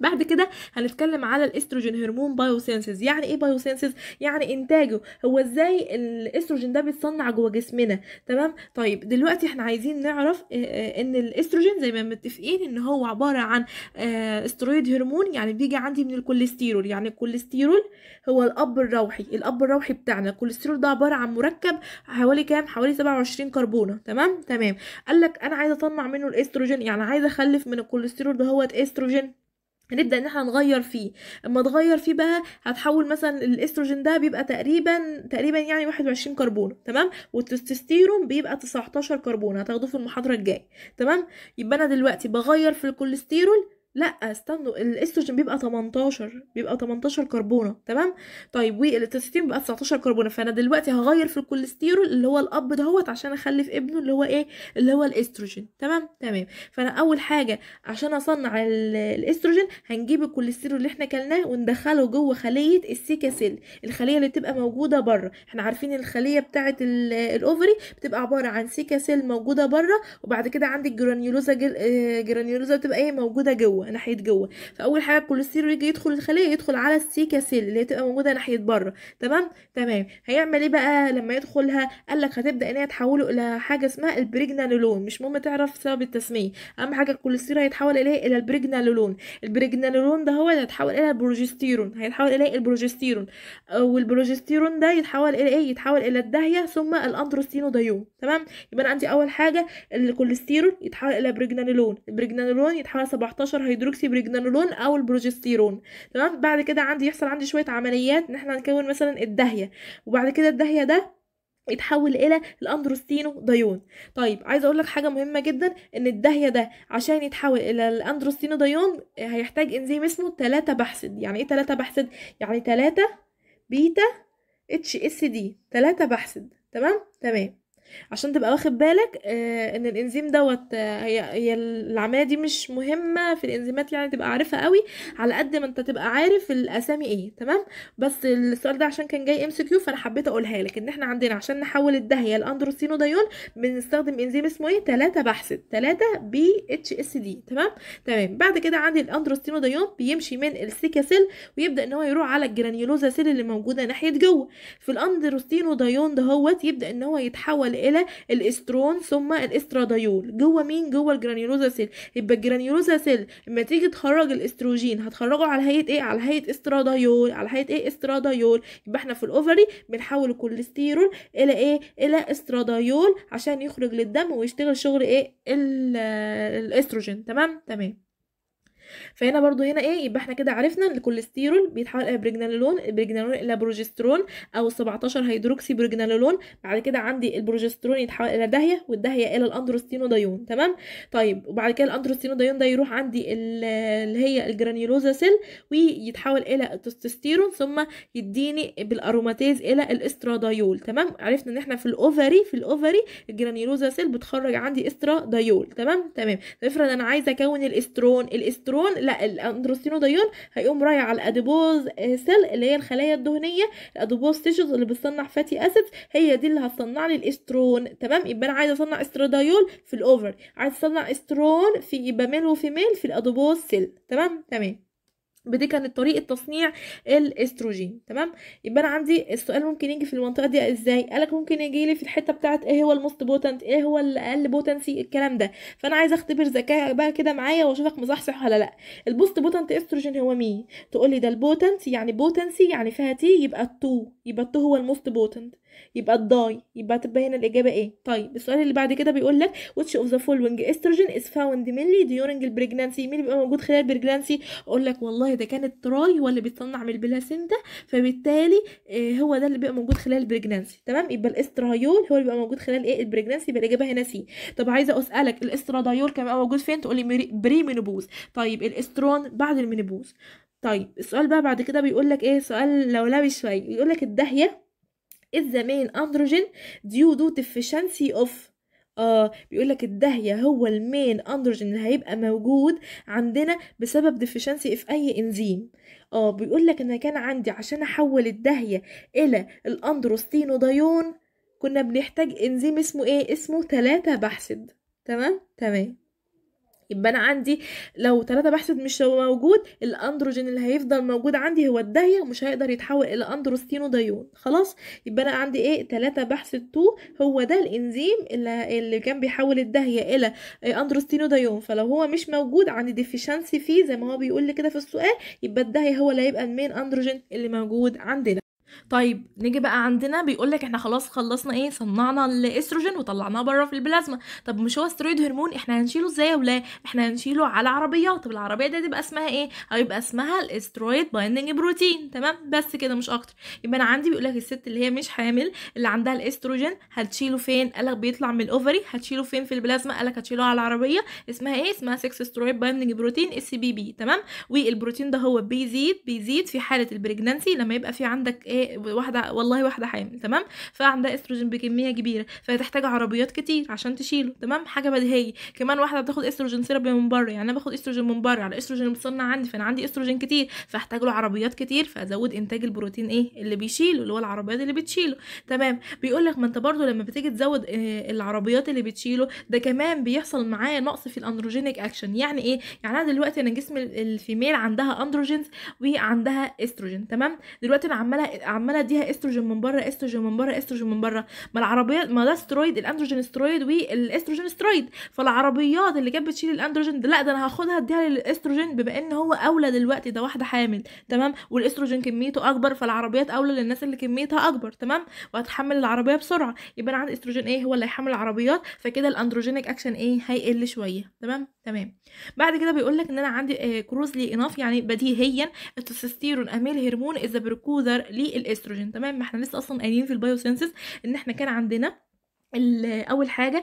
بعد كده هنتكلم على الاستروجين هرمون بايوسينسز يعني ايه بايوسينسز يعني انتاجه هو ازاي الاستروجين ده بيتصنع جوه جسمنا تمام طيب دلوقتي احنا عايزين نعرف آه، آه، ان الاستروجين زي ما متفقين ان هو عباره عن آه، استرويد هرمون يعني بيجي عندي من الكوليسترول يعني الكوليسترول هو الاب الروحي الاب الروحي بتاعنا الكوليسترول ده عباره عن مركب حوالي كام حوالي 27 كربونه تمام تمام قال لك انا عايزه اصنع منه الاستروجين يعني عايزه اخلف من الكوليسترول ده هو استروجين نبدا ان احنا نغير فيه اما تغير فيه بقى هتحول مثلا الاستروجين ده بيبقى تقريبا تقريبا يعني 21 كربون تمام والتستوستيرون بيبقى 19 كربون هتاخده في المحاضره الجايه تمام يبقى انا دلوقتي بغير في الكوليسترول لا استنوا الاستروجين بيبقى 18 بيبقى 18 كربونه تمام طيب والتستوستيرون بيبقى 19 كربونه فانا دلوقتي هغير في الكوليسترول اللي هو الاب دهوت عشان اخلف ابنه اللي هو ايه اللي هو الاستروجين تمام تمام فانا اول حاجه عشان اصنع الاستروجين هنجيب الكوليسترول اللي احنا كلناه وندخله جوه خليه السيكا سيل الخليه اللي بتبقى موجوده بره احنا عارفين الخليه بتاعه الاوفري بتبقى عباره عن سيكا سيل موجوده بره وبعد كده عندك الجرانيولوزا آه، جرانيولوزا بتبقى ايه موجوده جوه جوه ناحيه جوه فاول حاجه الكوليسترول يجي يدخل الخليه يدخل على السيكا سيل اللي هتبقى موجوده ناحيه بره تمام تمام هيعمل ايه بقى لما يدخلها قال لك هتبدا ان هي تحوله الى حاجه اسمها البريجنالولون مش مهم تعرف سبب التسميه اهم حاجه الكوليسترول هيتحول اليه الى البريجنالولون البريجنالولون ده هو اللي هيتحول الى البروجستيرون هيتحول اليه البروجستيرون والبروجستيرون ده يتحول الى ايه يتحول الى الدهيه ثم الاندروستينودايون تمام يبقى انا عندي اول حاجه الكوليسترول يتحول الى بريجنالولون البريجنالولون يتحول 17 هي الهيدروكسي بريجنانولون او البروجستيرون تمام بعد كده عندي يحصل عندي شويه عمليات ان احنا هنكون مثلا الدهيه وبعد كده الدهيه ده يتحول الى الاندروستينو دايون طيب عايزه اقول لك حاجه مهمه جدا ان الدهيه ده عشان يتحول الى الاندروستينو دايون هيحتاج انزيم اسمه 3 بحسد يعني ايه 3 بحسد يعني 3 بيتا اتش اس دي 3 بحسد تمام تمام عشان تبقى واخد بالك آه ان الانزيم دوت آه هي هي العمليه دي مش مهمه في الانزيمات يعني تبقى عارفها قوي على قد ما انت تبقى عارف الاسامي ايه تمام بس السؤال ده عشان كان جاي ام كيو فانا حبيت اقولها لك ان احنا عندنا عشان نحول الدهيه لاندروستينو بنستخدم انزيم اسمه ايه 3 بحث 3 بي اتش اس دي تمام تمام بعد كده عندي الاندروستينو بيمشي من السيكا سيل ويبدا ان هو يروح على الجرانيولوزا سيل اللي موجوده ناحيه جوه في الاندروستينو دهوت يبدا ان هو يتحول ينتقل الى الاسترون ثم الاستراديول جوه مين جوه الجرانيولوزا سيل يبقى الجرانيولوزا سيل لما تيجي تخرج الاستروجين هتخرجه على هيئه ايه على هيئه استراديول على هيئه ايه استراديول يبقى احنا في الاوفري بنحول الكوليسترول الى ايه الى استراديول عشان يخرج للدم ويشتغل شغل ايه الاستروجين تمام تمام فهنا برضو هنا ايه يبقى احنا كده عرفنا ان الكوليسترول بيتحول الى بريجنالون البريجنالون الى بروجسترون او ال 17 هيدروكسي بريجنالون بعد كده عندي البروجسترون يتحول الى داهيه والداهيه الى الاندروستينودايون تمام طيب وبعد كده الاندروستينودايون ده يروح عندي اللي هي الجرانيولوزا سيل ويتحول الى التستوستيرون ثم يديني بالاروماتيز الى الاسترادايول تمام عرفنا ان احنا في الاوفري في الاوفري الجرانيولوزا سيل بتخرج عندي استرادايول تمام تمام طيب، افرض انا عايزه اكون الاسترون الاسترون ديون لا الاندروستينو ديون هيقوم رايح على الاديبوز سيل اللي هي الخلايا الدهنيه الاديبوز تيشوز اللي بتصنع فاتي اسيدز هي دي اللي هتصنع لي الاسترون تمام يبقى انا عايزه اصنع استرادايول في الاوفر عايزه اصنع استرون في يبقى ميل ميل في الاديبوز سيل تمام تمام بدي كانت طريقه تصنيع الاستروجين تمام يبقى انا عندي السؤال ممكن يجي في المنطقه دي ازاي قالك ممكن يجي لي في الحته بتاعه ايه هو الموست بوتنت ايه هو الاقل بوتنسي الكلام ده فانا عايزه اختبر ذكائك بقى كده معايا واشوفك مصحصح ولا لا البوست بوتنت استروجين هو مين تقول لي ده البوتنت يعني بوتنسي يعني فيها تي يبقى التو يبقى التو هو الموست بوتنت يبقى الضاي يبقى تبقى هنا الاجابه ايه طيب السؤال اللي بعد كده بيقول لك which of the following estrogen is found mainly during pregnancy مين اللي بيبقى موجود خلال البريجنانسي اقول لك والله ده كان التراي هو اللي بيتصنع من البلاسينتا فبالتالي آه، هو ده اللي بيبقى موجود خلال البريجنانسي تمام يبقى الاسترايول هو اللي بيبقى موجود خلال ايه البريجنانسي يبقى الاجابه هنا سي طب عايزه اسالك الاسترادايول كان موجود فين تقول لي بري منوبوز طيب الاسترون بعد المينوبوز طيب السؤال بقى بعد كده بيقول لك ايه سؤال لولبي شويه بيقول لك الداهيه if the main androgen due to deficiency of اه بيقول لك الدهية هو المين اندروجين اللي هيبقى موجود عندنا بسبب ديفيشنسي في اي انزيم اه بيقول لك ان كان عندي عشان احول الدهية الى الاندروستينودايون كنا بنحتاج انزيم اسمه ايه اسمه 3 بحسد تمام تمام يبقى انا عندي لو ثلاثة بحثت مش موجود الاندروجين اللي هيفضل موجود عندي هو الداهية ومش هيقدر يتحول الى أندروستينو ديون خلاص يبقى انا عندي ايه ثلاثة بحثت 2 هو ده الانزيم اللي, اللي كان بيحول الداهية الى إيه؟ أندروستينو ديون فلو هو مش موجود عندي ديفيشنسي فيه زي ما هو بيقول لي كده في السؤال يبقى الداهية هو اللي هيبقى المين اندروجين اللي موجود عندنا طيب نيجي بقى عندنا بيقول لك احنا خلاص خلصنا ايه صنعنا الاستروجين وطلعناه بره في البلازما طب مش هو استرويد هرمون احنا هنشيله ازاي يا ولاد احنا هنشيله على عربيه طب العربيه دي تبقى اسمها ايه هيبقى اسمها الاسترويد بايندنج بروتين تمام بس كده مش اكتر يبقى انا عندي بيقول لك الست اللي هي مش حامل اللي عندها الاستروجين هتشيله فين قال لك بيطلع من الاوفري هتشيله فين في البلازما قال لك هتشيله على العربيه اسمها ايه اسمها سكس استرويد بايندنج بروتين اس بي بي تمام والبروتين ده هو بيزيد بيزيد في حاله البريجنانسي لما يبقى في عندك ايه واحده والله واحده حامل تمام فعندها استروجين بكميه كبيره فهتحتاج عربيات كتير عشان تشيله تمام حاجه بديهيه كمان واحده بتاخد استروجين سيرب من بره يعني انا باخد استروجين من بره على استروجين متصنع عندي فانا عندي استروجين كتير فاحتاج له عربيات كتير فازود انتاج البروتين ايه اللي بيشيله اللي هو العربيات اللي بتشيله تمام بيقول لك ما انت برضو لما بتيجي تزود إيه العربيات اللي بتشيله ده كمان بيحصل معايا نقص في الاندروجينيك اكشن يعني ايه يعني انا دلوقتي انا جسم الفيميل عندها اندروجينز وعندها استروجين تمام دلوقتي انا عماله عماله اديها استروجين من بره استروجين من بره استروجين من بره ما العربيات ما ده سترويد الاندروجين سترويد والاستروجين سترويد فالعربيات اللي كانت بتشيل الاندروجين لا ده انا هاخدها اديها للاستروجين بما ان هو اولى دلوقتي ده واحده حامل تمام والاستروجين كميته اكبر فالعربيات اولى للناس اللي كميتها اكبر تمام وهتحمل العربيه بسرعه يبقى انا عندي استروجين ايه هو اللي هيحمل العربيات فكده الاندروجينيك اكشن ايه هيقل شويه تمام تمام بعد كده بيقول لك ان انا عندي آه، كروزلي اناف يعني بديهيا التستيرون اميل هرمون از بركوزر للاستروجين تمام ما احنا لسه اصلا قايلين في البايوسينسس ان احنا كان عندنا اول حاجه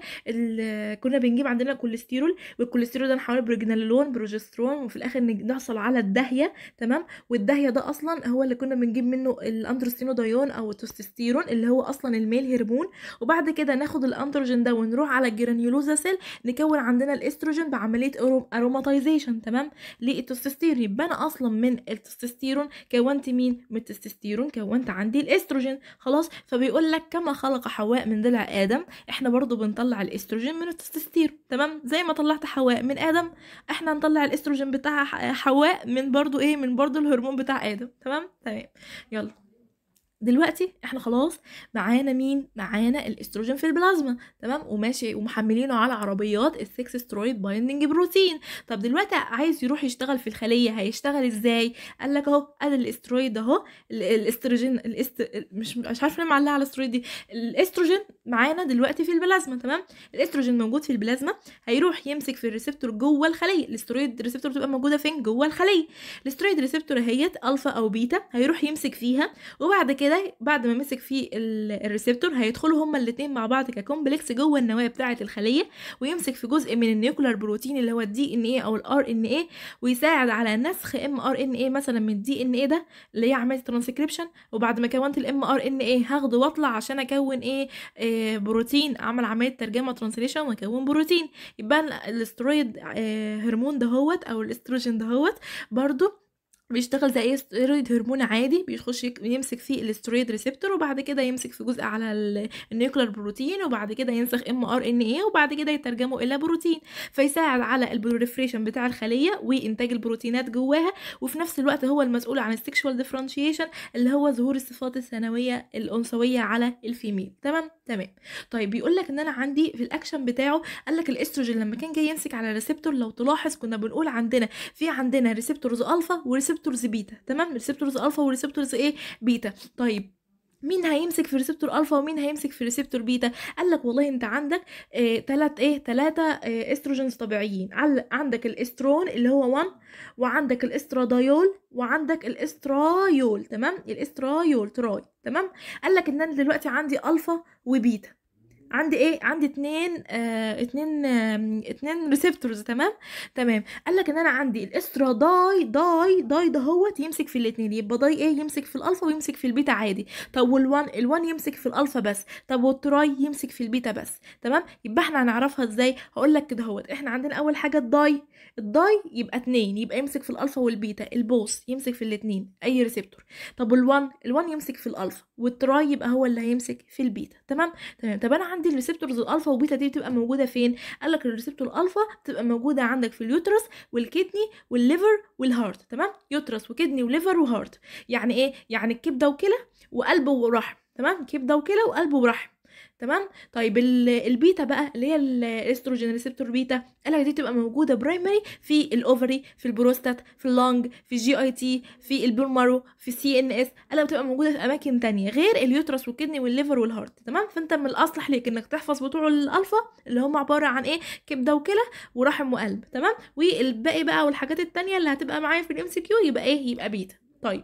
كنا بنجيب عندنا كوليسترول والكوليسترول ده نحوله بروجنالون بروجسترون وفي الاخر نحصل على الدهيه تمام والدهيه ده اصلا هو اللي كنا بنجيب منه الاندروستينودايون او التستوستيرون اللي هو اصلا الميل هرمون وبعد كده ناخد الاندروجين ده ونروح على الجرانيولوزا سيل نكون عندنا الاستروجين بعمليه اروماتيزيشن تمام للتستوستيرون يبقى انا اصلا من التستوستيرون كونت مين من التستوستيرون كونت عندي الاستروجين خلاص فبيقول لك كما خلق حواء من ضلع ادم ادم احنا برضو بنطلع الاستروجين من التستيرون تمام زي ما طلعت حواء من ادم احنا هنطلع الاستروجين بتاع حواء من برضو ايه من برضو الهرمون بتاع ادم تمام تمام طيب، يلا دلوقتي احنا خلاص معانا مين معانا الاستروجين في البلازما تمام وماشي ومحملينه على عربيات السكس سترويد بايندنج بروتين طب دلوقتي عايز يروح يشتغل في الخليه هيشتغل ازاي قال لك اهو ادي الاسترويد اهو الاستروجين الاست... مش مش عارفه معلقه على الاسترويد دي الاستروجين معانا دلوقتي في البلازما تمام الاستروجين موجود في البلازما هيروح يمسك في الريسبتور جوه الخليه الاسترويد ريسبتور بتبقى موجوده فين جوه الخليه الاسترويد ريسبتور اهيت الفا او بيتا هيروح يمسك فيها وبعد كده ده بعد ما مسك فيه الريسبتور هيدخلوا هما الاتنين مع بعض ككومبلكس جوه النواة بتاعة الخلية ويمسك في جزء من النيوكلير بروتين اللي هو الدي ان ايه او الار ان ايه ويساعد على نسخ ام ار ان ايه مثلا من الدي ان ايه ده اللي هي عمليه ترانسكريبشن وبعد ما كونت الام ار ان ايه هاخده واطلع عشان اكون ايه, آه، بروتين اعمل عمليه ترجمه ترانسليشن واكون بروتين يبقى الاسترويد آه، هرمون دهوت او الاستروجين دهوت برضو بيشتغل زي اي ستيرويد هرمون عادي بيخش يمسك فيه الاسترويد ريسبتور وبعد كده يمسك في جزء على النيوكلير بروتين وبعد كده ينسخ ام ار ان ايه وبعد كده يترجمه الى بروتين فيساعد على البروليفريشن بتاع الخليه وانتاج البروتينات جواها وفي نفس الوقت هو المسؤول عن السكشوال ديفرنشيشن اللي هو ظهور الصفات الثانويه الانثويه على الفيميل تمام تمام طيب بيقول لك ان انا عندي في الاكشن بتاعه قال لك الاستروجين لما كان جاي يمسك على ريسبتور لو تلاحظ كنا بنقول عندنا في عندنا ريسبتورز الفا وريسبتور ريسبتورز بيتا تمام ريسبتورز الفا وريسبتورز ايه بيتا طيب مين هيمسك في ريسبتور الفا ومين هيمسك في ريسبتور بيتا قال لك والله انت عندك اه تلات ايه تلاتة استروجينز آه، طبيعيين عندك الاسترون اللي هو 1 وعندك الاسترادايول وعندك الاسترايول تمام الاسترايول تراي تمام قال لك ان انا دلوقتي عندي الفا وبيتا عندي ايه عندي اتنين آه اتنين آه اتنين ريسبتورز تمام تمام قال لك ان انا عندي الاسترا داي داي داي ده هو يمسك في الاتنين يبقى داي ايه يمسك في الالفا ويمسك في البيتا عادي طب والوان الوان يمسك في الالفا بس طب والتراي يمسك في البيتا بس تمام يبقى احنا هنعرفها ازاي هقول لك كده هوت احنا عندنا اول حاجه الداي الداي يبقى اتنين يبقى يمسك في الالفا والبيتا البوس يمسك في الاتنين اي ريسبتور طب والوان الوان يمسك في الالفا والتراي يبقى هو اللي هيمسك في البيتا تمام تمام طب انا عندي عندي الريسبتورز الالفا وبيتا دي بتبقى موجوده فين قال لك الريسبتور الالفا بتبقى موجوده عندك في اليوترس والكدني والليفر والهارت تمام يوترس وكدني وليفر وهارت يعني ايه يعني الكبده وكلى وقلب ورحم تمام كبده وكلى وقلب ورحم تمام طيب البيتا بقى اللي هي الاستروجين ريسبتور بيتا الالة دي تبقى موجوده برايمري في الاوفري في البروستات في اللونج في الجي اي تي في البلمارو في السي ان اس الالة بتبقى موجوده في اماكن تانية غير اليوترس والكدني والليفر والهارت تمام فانت من الاصلح ليك انك تحفظ بتوع الالفا اللي هم عباره عن ايه كبده وكلى ورحم وقلب تمام والباقي بقى والحاجات التانية اللي هتبقى معايا في الام سي كيو يبقى ايه يبقى بيتا طيب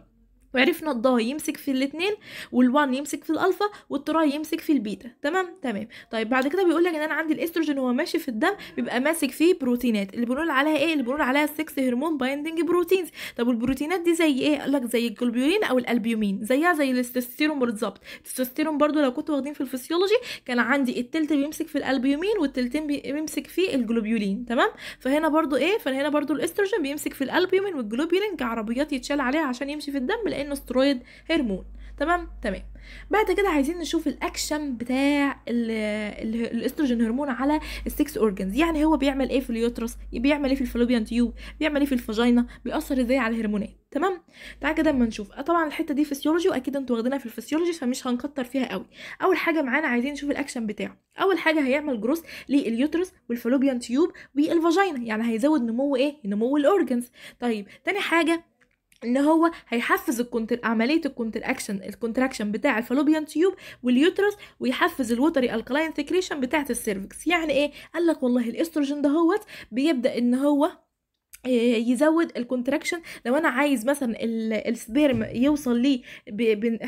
وعرفنا الضه يمسك في الاثنين والوان يمسك في الالفا والتراي يمسك في البيتا تمام تمام طيب بعد كده بيقول لك ان انا عندي الاستروجين وهو ماشي في الدم بيبقى ماسك فيه بروتينات اللي بنقول عليها ايه اللي بنقول عليها 6 هرمون بايندنج بروتينز طب والبروتينات دي زي ايه قال لك زي الجلوبيولين او الالبيومين زيها زي التستوستيرون بالظبط التستوستيرون برضو لو كنتوا واخدين في الفسيولوجي كان عندي التلت بيمسك في الالبيومين والتلتين بيمسك في الجلوبيولين تمام فهنا برضو ايه فهنا برضو الاستروجين بيمسك في الالبيومين والجلوبولين كعربيات يتشال عليها عشان يمشي في الدم لان لانه سترويد هرمون تمام تمام بعد كده عايزين نشوف الاكشن بتاع الاستروجين هرمون على السكس اورجنز يعني هو بيعمل ايه في اليوترس بيعمل ايه في الفلوبيان تيوب بيعمل ايه في الفاجينا بيأثر ازاي على الهرمونات تمام تعال كده اما نشوف آه، طبعا الحته دي فيسيولوجي واكيد انتوا واخدينها في الفسيولوجي فمش هنكتر فيها قوي اول حاجه معانا عايزين نشوف الاكشن بتاعه اول حاجه هيعمل جروث لليوترس والفلوبيان تيوب والفاجينا يعني هيزود نمو ايه نمو الاورجنز طيب تاني حاجه ان هو هيحفز الكونتر عمليه الكونتراكشن الكونتراكشن بتاع الفالوبيان تيوب واليوترس ويحفز الوتري الكلاين سيكريشن بتاعه السيرفكس يعني ايه قال لك والله الاستروجين دهوت بيبدا ان هو آه، يزود الكونتراكشن لو انا عايز مثلا السبيرم يوصل ليه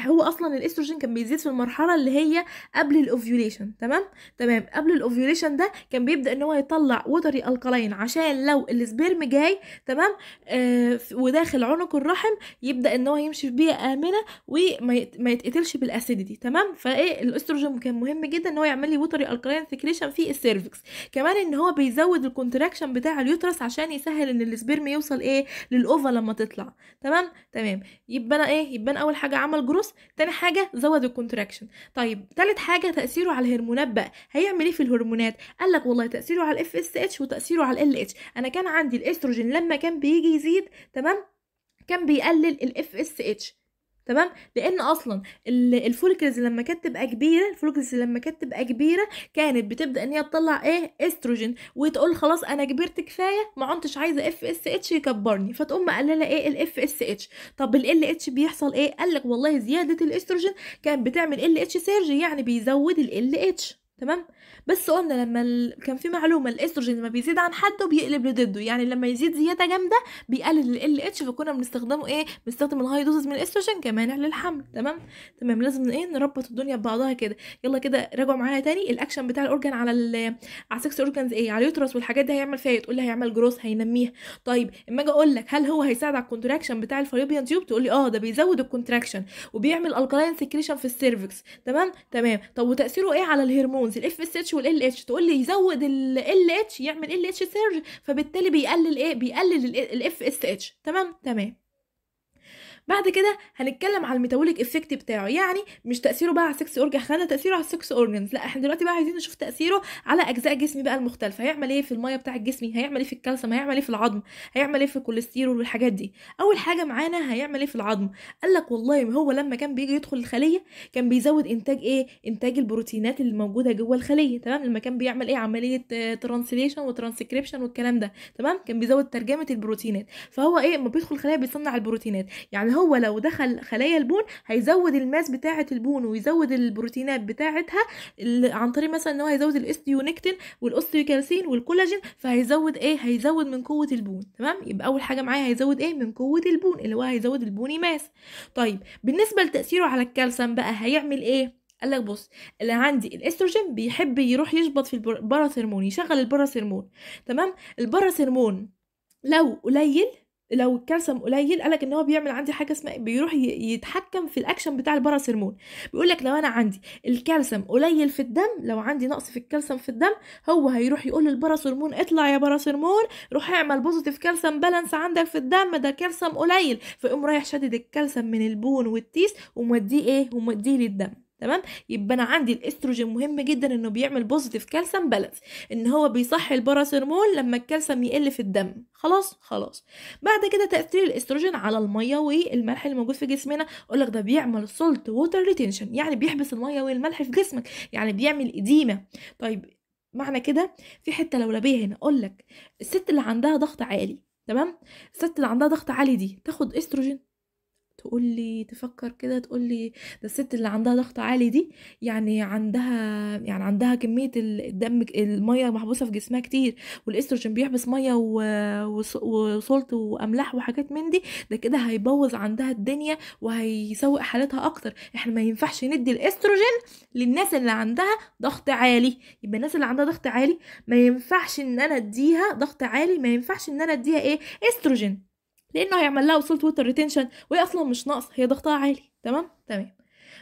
هو اصلا الاستروجين كان بيزيد في المرحله اللي هي قبل الاوفيوليشن تمام تمام قبل الاوفيوليشن ده كان بيبدا ان هو يطلع وتري الكلاين عشان لو السبيرم جاي تمام آه وداخل عنق الرحم يبدا ان هو يمشي في بيئه امنه وما يتقتلش بالاسيديتي تمام فايه الاستروجين كان مهم جدا ان هو يعمل لي وتري الكلاين سكريشن في السيرفكس كمان ان هو بيزود الكونتراكشن بتاع اليوترس عشان يسهل ان السبرم يوصل ايه للاوفا لما تطلع تمام تمام يبقى انا ايه يبقى انا اول حاجه عمل جروس تاني حاجه زود الكونتراكشن طيب تالت حاجه تاثيره على الهرمونات بقى هيعمل ايه في الهرمونات قال لك والله تاثيره على الاف اس اتش وتاثيره على ال اتش انا كان عندي الاستروجين لما كان بيجي يزيد تمام كان بيقلل الاف اس اتش تمام لان اصلا الفوليكلز لما كانت تبقى كبيره الفوليكلز لما كانت تبقى كبيره كانت بتبدا ان هي تطلع ايه استروجين وتقول خلاص انا كبرت كفايه ما عدتش عايزه اف اس اتش يكبرني فتقوم مقلله ايه الاف اس اتش طب ال اتش بيحصل ايه قال لك والله زياده الاستروجين كانت بتعمل ال اتش سيرج يعني بيزود ال اتش تمام بس قلنا لما ال... كان في معلومه الاستروجين لما بيزيد عن حده بيقلب لضده يعني لما يزيد زياده جامده بيقلل ال اتش فكنا بنستخدمه ايه بنستخدم الهاي دوزز من الاستروجين كمان للحمل تمام تمام لازم ايه نربط الدنيا ببعضها كده يلا كده راجعوا معايا تاني الاكشن بتاع الاورجان على ال على سكس اورجانز ايه على اليوترس والحاجات دي هيعمل فيها إيه؟ تقول لي هيعمل جروث هينميها طيب اما اجي اقول لك هل هو هيساعد على الكونتراكشن بتاع الفالوبيان تيوب تقول لي اه ده بيزود الكونتراكشن وبيعمل الكلاين سكريشن في السيرفكس تمام تمام طب وتاثيره ايه على الهرمون هرمونز الاف اس اتش والال اتش تقول لي يزود ال اتش يعمل ال اتش سيرج فبالتالي بيقلل ايه بيقلل الاف اس اتش تمام تمام بعد كده هنتكلم على الميتابوليك افكت بتاعه يعني مش تاثيره بقى على السكس اورج خلينا تاثيره على السكس اورجنز لا احنا دلوقتي بقى عايزين نشوف تاثيره على اجزاء جسمي بقى المختلفه هيعمل ايه في الميه بتاع جسمي هيعمل ايه في الكالسيوم هيعمل ايه في العظم هيعمل ايه في الكوليسترول والحاجات دي اول حاجه معانا هيعمل ايه في العظم قال لك والله هو لما كان بيجي يدخل الخليه كان بيزود انتاج ايه انتاج البروتينات اللي موجوده جوه الخليه تمام لما كان بيعمل ايه عمليه ترانسليشن وترانسكريبشن والكلام ده تمام كان بيزود ترجمه البروتينات فهو ايه لما بيدخل الخليه بيصنع البروتينات يعني هو هو لو دخل خلايا البون هيزود الماس بتاعه البون ويزود البروتينات بتاعتها عن طريق مثلا ان هو هيزود الاستيونكتين والاستيوكالسين والكولاجين فهيزود ايه هيزود من قوه البون تمام يبقى اول حاجه معايا هيزود ايه من قوه البون اللي هو هيزود البوني ماس طيب بالنسبه لتاثيره على الكالسيوم بقى هيعمل ايه قال لك بص اللي عندي الاستروجين بيحب يروح يشبط في الباراثيرمون يشغل الباراثيرمون تمام الباراثيرمون لو قليل لو الكالسيوم قليل قالك ان هو بيعمل عندي حاجه اسمها إيه؟ بيروح يتحكم في الاكشن بتاع الباراسيرمون بيقول لك لو انا عندي الكالسيوم قليل في الدم لو عندي نقص في الكالسيوم في الدم هو هيروح يقول للباراسيرمون اطلع يا باراسيرمون روح اعمل بوزيتيف كالسيوم بالانس عندك في الدم ده كالسيوم قليل فيقوم رايح شدد الكالسيوم من البون والتيس وموديه ايه وموديه للدم تمام يبقى انا عندي الاستروجين مهم جدا انه بيعمل بوزيتيف كالسيوم بالانس ان هو بيصحي الباراسيرمول لما الكالسيوم يقل في الدم خلاص خلاص بعد كده تاثير الاستروجين على الميه والملح اللي موجود في جسمنا اقول لك ده بيعمل سولت ووتر ريتنشن يعني بيحبس الميه والملح في جسمك يعني بيعمل اديمه طيب معنى كده في حته لولبيه هنا اقول لك الست اللي عندها ضغط عالي تمام الست اللي عندها ضغط عالي دي تاخد استروجين تقول لي تفكر كده تقول لي ده الست اللي عندها ضغط عالي دي يعني عندها يعني عندها كميه الدم الميه محبوسه في جسمها كتير والاستروجين بيحبس ميه وصلت واملاح وحاجات من دي ده كده هيبوظ عندها الدنيا وهيسوء حالتها اكتر احنا ما ينفعش ندي الاستروجين للناس اللي عندها ضغط عالي يبقى الناس اللي عندها ضغط عالي ما ينفعش ان انا اديها ضغط عالي ما ينفعش ان انا اديها ايه استروجين لانه هيعمل لها وصلت ووتر ريتنشن وهي اصلا مش ناقصه هي ضغطها عالي تمام تمام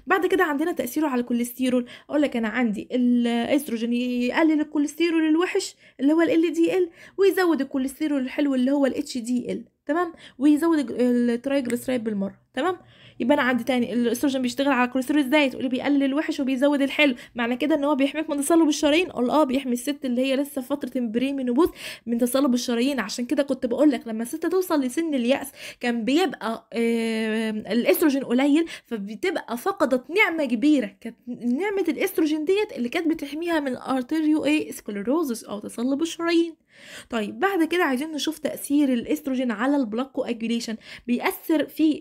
بعد كده عندنا تاثيره على الكوليسترول اقول لك انا عندي الاستروجين يقلل الكوليسترول الوحش اللي هو ال دي ال ويزود الكوليسترول الحلو اللي هو الاتش دي ال تمام ويزود الترايجليسرايد بالمره تمام يبقى انا عندي تاني الاستروجين بيشتغل على كوليسترول الزايد واللي بيقلل الوحش وبيزود الحلو معنى كده ان هو بيحميك من تصلب الشرايين قال اه بيحمي الست اللي هي لسه في فتره بري منوبوز من تصلب الشرايين عشان كده كنت بقول لك لما الست توصل لسن الياس كان بيبقى آه الاستروجين قليل فبتبقى فقدت نعمه كبيره كانت نعمه الاستروجين ديت اللي كانت بتحميها من ارتيريو ايه سكلروزس او تصلب الشرايين طيب بعد كده عايزين نشوف تاثير الاستروجين على البلاكو كواجوليشن بيأثر في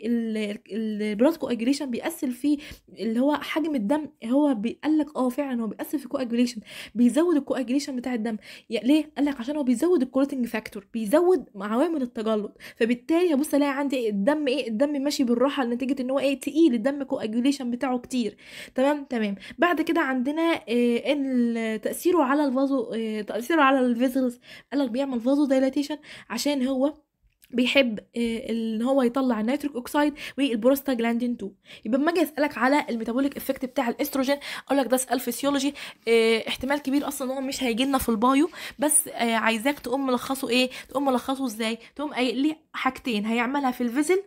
البلاكو كواجوليشن بيأثر في اللي هو حجم الدم هو قال لك اه فعلا هو بيأثر في كواجوليشن بيزود الكواجوليشن بتاع الدم ليه قال لك عشان هو بيزود الكلوتنج فاكتور بيزود عوامل التجلط فبالتالي ابص الاقي عندي إيه؟ الدم ايه الدم ماشي بالراحه نتيجه ان هو ايه تقيل الدم كواجوليشن بتاعه كتير تمام تمام بعد كده عندنا إيه تاثيره على الفازو إيه تاثيره على الفيزلز قالك بيعمل فازو دايلاتيشن عشان هو بيحب آه، ان هو يطلع النيتريك اوكسايد والبروستاجلاندين 2 يبقى لما اجي اسالك على الميتابوليك افكت بتاع الاستروجين اقول لك ده سؤال فيسيولوجي اه احتمال كبير اصلا ان هو مش هيجي لنا في البايو بس اه عايزاك تقوم ملخصه ايه تقوم ملخصه ازاي تقوم قايل لي حاجتين هيعملها في الفيزل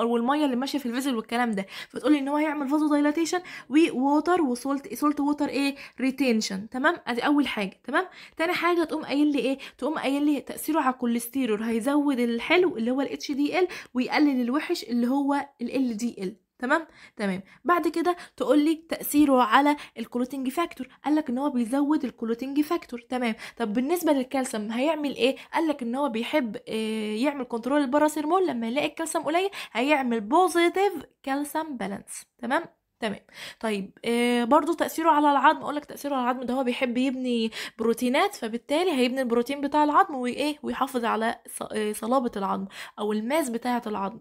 والميه اللي ماشيه في الفيزل والكلام ده فتقولي ان هو هيعمل فازو دايلاتيشن ووتر وسولت سولت ووتر ايه ريتينشن تمام ادي اول حاجه تمام تاني حاجه تقوم قايل لي ايه تقوم قايل لي تاثيره على الكوليسترول هيزود الحلو اللي هو الاتش دي ال ويقلل الوحش اللي هو ال دي ال تمام تمام بعد كده تقول لي تاثيره على الكلوتينج فاكتور قال لك ان هو بيزود الكلوتينج فاكتور تمام طب بالنسبه للكالسيوم هيعمل ايه قال لك ان هو بيحب إيه يعمل كنترول الباراسيرمول لما يلاقي الكالسيوم قليل هيعمل بوزيتيف كالسيوم بالانس تمام تمام طيب آه برضو تاثيره على العظم اقول لك تاثيره على العظم ده هو بيحب يبني بروتينات فبالتالي هيبني البروتين بتاع العظم وايه ويحافظ على آه، صلابه العظم او الماس بتاعه العظم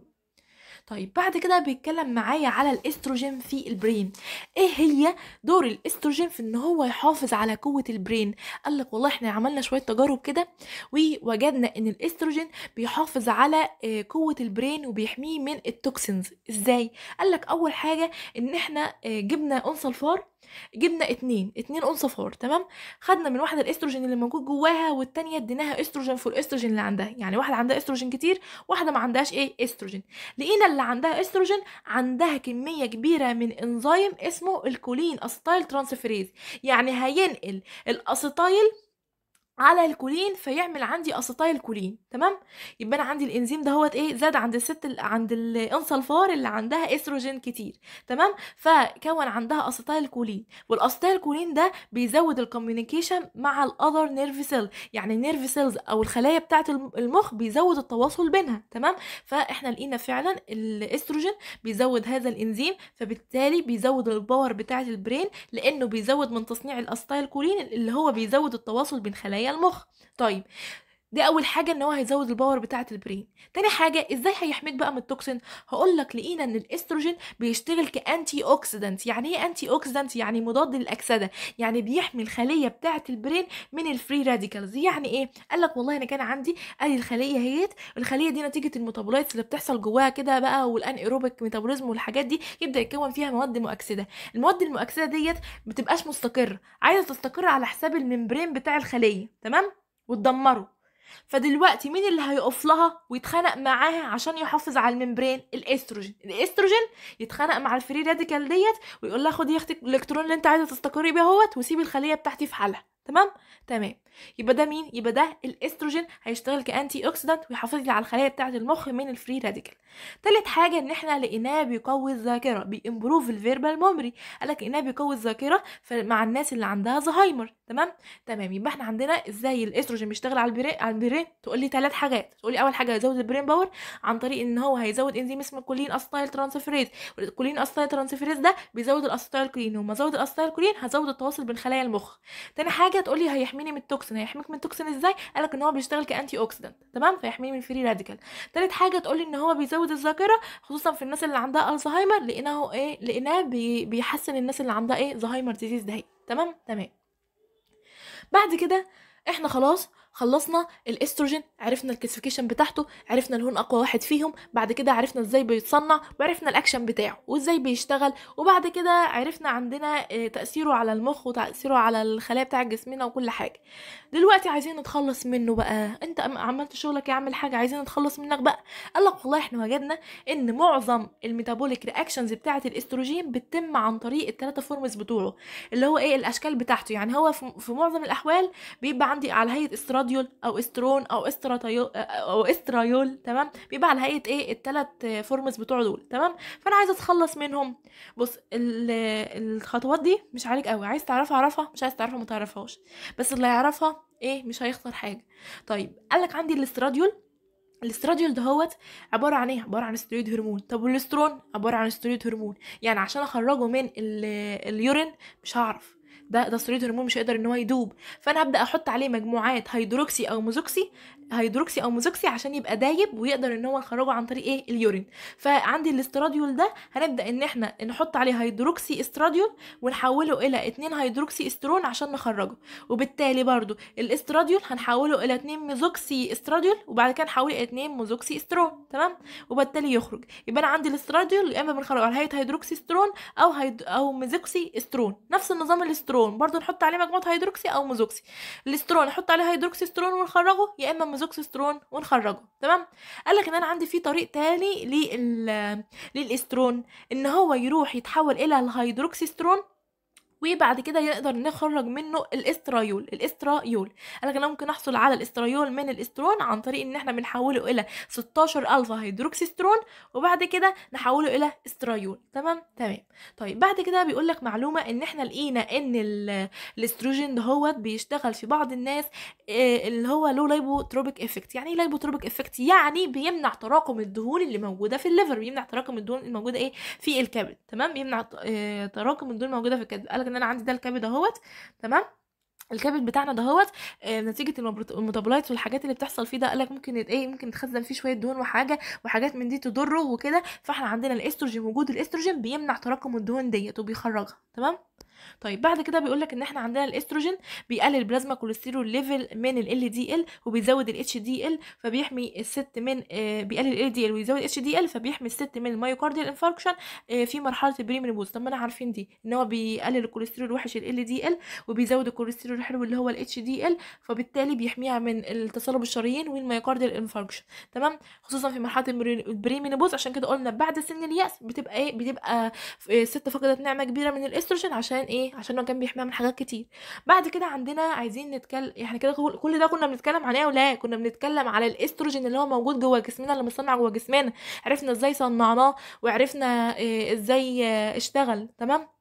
طيب بعد كده بيتكلم معايا على الاستروجين في البرين ايه هي دور الاستروجين في ان هو يحافظ على قوه البرين قال لك والله احنا عملنا شويه تجارب كده ووجدنا ان الاستروجين بيحافظ على آه، قوه البرين وبيحميه من التوكسينز ازاي قال لك اول حاجه ان احنا آه، جبنا الفار جبنا اتنين اتنين انصفار تمام خدنا من واحده الاستروجين اللي موجود جواها والتانيه اديناها استروجين فور الاستروجين اللي عندها يعني واحده عندها استروجين كتير واحده ما عندهاش ايه استروجين لقينا اللي عندها استروجين عندها كميه كبيره من انزيم اسمه الكولين اسيتايل ترانسفيريز يعني هينقل الاسيتايل على الكولين فيعمل عندي اسيتايل كولين تمام يبقى انا عندي الانزيم ده هوت ايه زاد عند الست ال... عند الانسلفار اللي عندها استروجين كتير تمام فكون عندها اسيتايل كولين والاسيتايل كولين ده بيزود الكوميونيكيشن مع الاذر نيرف سيل يعني النيرف سيلز او الخلايا بتاعه المخ بيزود التواصل بينها تمام فاحنا لقينا فعلا الاستروجين بيزود هذا الانزيم فبالتالي بيزود الباور بتاعه البرين لانه بيزود من تصنيع الاسيتايل كولين اللي هو بيزود التواصل بين خلايا المخ طيب دي اول حاجه ان هو هيزود الباور بتاعه البرين تاني حاجه ازاي هيحميك بقى من التوكسين هقول لك لقينا ان الاستروجين بيشتغل كانتي اوكسيدنت يعني ايه انتي اوكسيدنت يعني مضاد للاكسده يعني بيحمي الخليه بتاعه البرين من الفري راديكالز يعني ايه قال لك والله انا كان عندي ادي الخليه اهيت الخليه دي نتيجه الميتابولايتس اللي بتحصل جواها كده بقى والان ايروبيك ميتابوليزم والحاجات دي يبدا يتكون فيها مواد مؤكسده المواد المؤكسده ديت بتبقاش مستقره عايزه تستقر على حساب الممبرين بتاع الخليه تمام وتدمره فدلوقتي مين اللي هيقف لها ويتخانق معاها عشان يحافظ على الممبرين الاستروجين الاستروجين يتخانق مع الفري راديكال ديت ويقول لها خدي يا اختي الالكترون اللي انت عايزه تستقري بيه اهوت وسيبي الخليه بتاعتي في حالها تمام تمام يبقى ده مين يبقى ده الاستروجين هيشتغل كانتي اوكسيدنت ويحافظ لي على الخلايا بتاعه المخ من الفري راديكال تالت حاجه ان احنا لقيناه بيقوي الذاكره بيمبروف الفيربال ميموري قال لك لقيناه بيقوي الذاكره مع الناس اللي عندها زهايمر تمام تمام يبقى احنا عندنا ازاي الاستروجين بيشتغل على البرين على البري تقول لي ثلاث حاجات تقول لي اول حاجه هيزود البرين باور عن طريق ان هو هيزود انزيم اسمه كولين اسيتيل ترانسفيريز الكولين اسيتيل ترانسفيريز ده بيزود الاسيتيل كولين وما زود الاسيتيل كولين هزود التواصل بين خلايا المخ تاني حاجه هتيجي هتقولي هيحميني من التوكسين هيحميك من التوكسين ازاي قالك ان هو بيشتغل كانتي اوكسيدنت تمام فيحميني من الفري راديكال تالت حاجه تقولي ان هو بيزود الذاكره خصوصا في الناس اللي عندها الزهايمر لانه ايه لانه بي بيحسن الناس اللي عندها ايه زهايمر ديزيز ده تمام تمام بعد كده احنا خلاص خلصنا الاستروجين عرفنا الكلاسيفيكيشن بتاعته عرفنا الهون اقوى واحد فيهم بعد كده عرفنا ازاي بيتصنع وعرفنا الاكشن بتاعه وازاي بيشتغل وبعد كده عرفنا عندنا آه، تاثيره على المخ وتاثيره على الخلايا بتاع جسمنا وكل حاجه دلوقتي عايزين نتخلص منه بقى انت عملت شغلك يا عم الحاج عايزين نتخلص منك بقى قال لك والله احنا وجدنا ان معظم الميتابوليك رياكشنز بتاعه الاستروجين بتتم عن طريق الثلاثه فورمز بتوعه اللي هو ايه الاشكال بتاعته يعني هو في معظم الاحوال بيبقى عندي على هيئه استراد استراديول او استرون او استراتيول او استرايول تمام بيبقى على هيئه ايه الثلاث فورمز بتوع دول تمام فانا عايزه اتخلص منهم بص الخطوات دي مش عليك قوي عايز تعرفها اعرفها مش عايز تعرفها ما تعرفهاش بس اللي هيعرفها ايه مش هيخسر حاجه طيب قالك عندي الاستراديول الاستراديول دهوت عباره عن ايه عباره عن استرويد هرمون طب والاسترون عباره عن استرويد هرمون يعني عشان اخرجه من اليورين مش هعرف ده ده ثريد هرمون مش هيقدر ان هو يدوب فانا هبدا احط عليه مجموعات هيدروكسي او موزوكسي هيدروكسي او موزوكسي عشان يبقى دايب ويقدر ان هو يخرجه عن طريق ايه اليورين فعندي الاستراديول ده هنبدا ان احنا نحط عليه هيدروكسي استراديول ونحوله الى 2 هيدروكسي استرون عشان نخرجه وبالتالي برضو الاستراديول هنحوله الى 2 ميزوكسي استراديول وبعد كده نحوله الى 2 موزوكسي استرون تمام وبالتالي يخرج يبقى انا عندي الاستراديول يا اما بنخرجه على هيئه هيدروكسي استرون او هيد... او ميزوكسي استرون نفس النظام الاسترون برضو نحط عليه مجموعه هيدروكسي او موزوكسي الاسترون نحط عليه هيدروكسي استرون ونخرجه يا اما ميزوكسسترون ونخرجه تمام قال لك ان انا عندي في طريق تاني للاسترون ان هو يروح يتحول الى الهيدروكسسترون وبعد كده نقدر نخرج منه الاسترايول الاسترايول انا كده ممكن احصل على الاسترايول من الاسترون عن طريق ان احنا بنحوله الى 16 الفا هيدروكسيسترون وبعد كده نحوله الى استرايول تمام تمام طيب بعد كده بيقول لك معلومه ان احنا لقينا ان الاستروجين ده هو بيشتغل في بعض الناس آه، اللي هو له لايبوتروبيك افكت يعني ايه لايبوتروبيك افكت يعني بيمنع تراكم الدهون اللي موجوده في الليفر بيمنع تراكم الدهون الموجوده ايه في الكبد تمام بيمنع آه، تراكم الدهون الموجوده في الكبد لك ان انا عندي ده الكبد اهوت تمام الكبد بتاعنا دهوت آه، نتيجه الميتابولايتس والحاجات اللي بتحصل فيه ده قالك ممكن ايه ممكن يتخزن فيه شويه دهون وحاجه وحاجات من دي تضره وكده فاحنا عندنا الاستروجين وجود الاستروجين بيمنع تراكم الدهون ديت وبيخرجها تمام طيب بعد كده بيقول لك ان احنا عندنا الاستروجين بيقلل البلازما كوليسترول ليفل من ال دي ال وبيزود ال اتش دي ال فبيحمي الست من آه بيقلل ال دي ال ويزود اتش دي ال فبيحمي الست من الميوكارديال انفاركشن آه في مرحله البريمنبوز طب ما انا عارفين دي ان هو بيقلل الكوليسترول الوحش ال دي ال وبيزود الكوليسترول الحلو اللي هو ال اتش دي ال فبالتالي بيحميها من التصلب الشرايين والمايوكارديال انفاركشن تمام خصوصا في مرحله البريمنبوز عشان كده قلنا بعد سن الياس بتبقى ايه بتبقى آه، الست فقدت نعمه كبيره من الاستروجين عشان ايه عشان هو كان بيحميها من حاجات كتير بعد كده عندنا عايزين نتكلم احنا يعني كده كل ده كنا بنتكلم عن ايه ولا كنا بنتكلم على الاستروجين اللي هو موجود جوه جسمنا اللي مصنع جوه جسمنا عرفنا ازاي صنعناه وعرفنا آه، ازاي آه، اشتغل تمام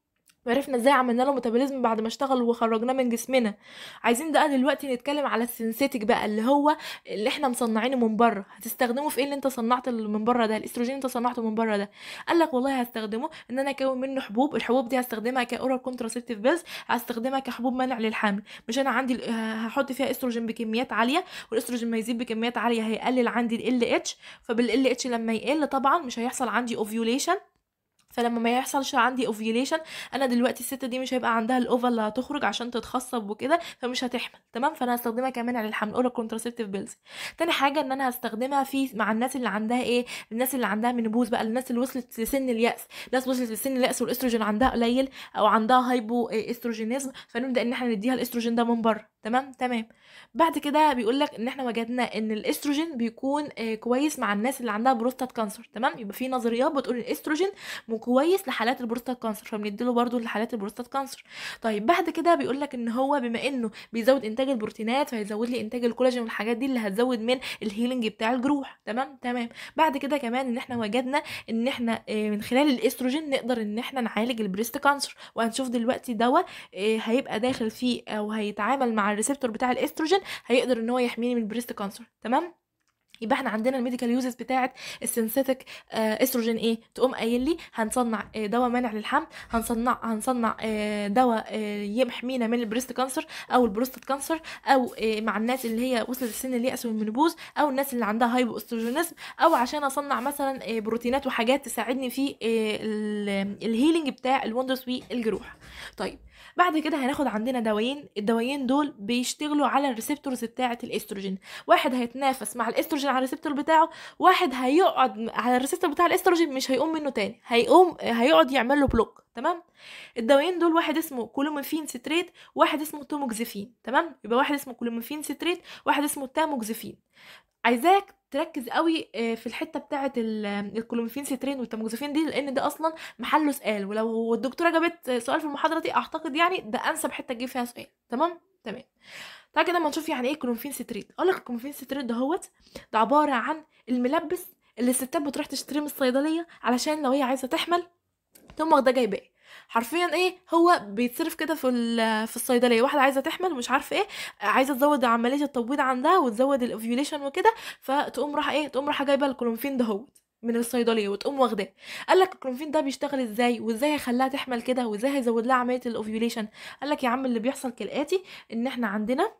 وعرفنا ازاي عملنا له ميتابوليزم بعد ما اشتغل وخرجناه من جسمنا عايزين بقى دلوقتي نتكلم على السنسيتك بقى اللي هو اللي احنا مصنعينه من بره هتستخدمه في ايه اللي انت صنعت من بره ده الاستروجين انت صنعته من بره ده قال لك والله هستخدمه ان انا اكون منه حبوب الحبوب دي هستخدمها كاورال كونتراسيبتيف بيلز هستخدمها كحبوب منع للحمل مش انا عندي هحط فيها استروجين بكميات عاليه والاستروجين ما يزيد بكميات عاليه هيقلل عندي ال اتش فبال اتش لما يقل طبعا مش هيحصل عندي اوفيوليشن فلما ما يحصلش عندي اوفيوليشن انا دلوقتي الست دي مش هيبقى عندها الاوفا اللي هتخرج عشان تتخصب وكده فمش هتحمل تمام فانا هستخدمها كمان على الحمل اورال كونتراسبتيف بيلز تاني حاجه ان انا هستخدمها في مع الناس اللي عندها ايه الناس اللي عندها منبوز بقى الناس اللي وصلت لسن الياس الناس وصلت لسن الياس والاستروجين عندها قليل او عندها هايبو استروجينيزم فنبدا ان احنا نديها الاستروجين ده من بره تمام تمام بعد كده بيقول لك ان احنا وجدنا ان الاستروجين بيكون آه، كويس مع الناس اللي عندها بروستات كانسر تمام يبقى في نظريات بتقول الاستروجين كويس لحالات البروستات كانسر فبنديله برضو لحالات البروستات كانسر طيب بعد كده بيقول لك ان هو بما انه بيزود انتاج البروتينات فهيزود لي انتاج الكولاجين والحاجات دي اللي هتزود من الهيلنج بتاع الجروح تمام تمام بعد كده كمان ان احنا وجدنا ان احنا آه، من خلال الاستروجين نقدر ان احنا نعالج البريست كانسر وهنشوف دلوقتي دواء آه، هيبقى داخل فيه او هيتعامل مع الريسبتور بتاع الاستروجين الاستروجين هيقدر ان هو يحميني من البريست كانسر تمام يبقى احنا عندنا الميديكال يوزز بتاعه السنسيتك استروجين ايه تقوم قايل لي هنصنع آه، دواء مانع للحمل هنصنع هنصنع آه، دواء آه، يحمينا من البريست كانسر او البروستات كانسر او مع الناس اللي هي وصلت السن اليأس والمنبوز او الناس اللي عندها هايبو استروجينزم او عشان اصنع مثلا بروتينات وحاجات تساعدني في الهيلينج بتاع الوندرس والجروح طيب بعد كده هناخد عندنا دوايين الدوايين دول بيشتغلوا على الريسبتورز بتاعه الاستروجين واحد هيتنافس مع الاستروجين على الريسبتور بتاعه واحد هيقعد على الريسبتور بتاع الاستروجين مش هيقوم منه تاني هيقوم هيقعد يعمل له بلوك تمام الدوايين دول واحد اسمه كلوموفين ستريت واحد اسمه توموكزيفين تمام يبقى واحد اسمه كلوموفين ستريت واحد اسمه تاموكزيفين عايزاك تركز قوي آه، في الحته بتاعه آه، الكلومفين سترين والتاموكسيفين دي لان ده اصلا محله سؤال ولو الدكتوره جابت سؤال في المحاضره دي اعتقد يعني ده انسب حته تجيب فيها سؤال تمام تمام تعالى كده اما نشوف يعني ايه كلومفين سيترين اقول لك سيترين ده هوت ده عباره عن الملبس اللي الستات بتروح تشتريه من الصيدليه علشان لو هي عايزه تحمل تقوم واخداه جايباه حرفيا ايه هو بيتصرف كده في في الصيدليه واحده عايزه تحمل ومش عارفه ايه عايزه تزود عمليه التبويض عندها وتزود الاوفيوليشن وكده فتقوم راح ايه تقوم راح جايبه الكلومفين ده من الصيدليه وتقوم واخداه قال لك الكلومفين ده بيشتغل ازاي وازاي هيخليها تحمل كده وازاي هيزود لها عمليه الاوفيوليشن قال لك يا عم اللي بيحصل كالاتي ان احنا عندنا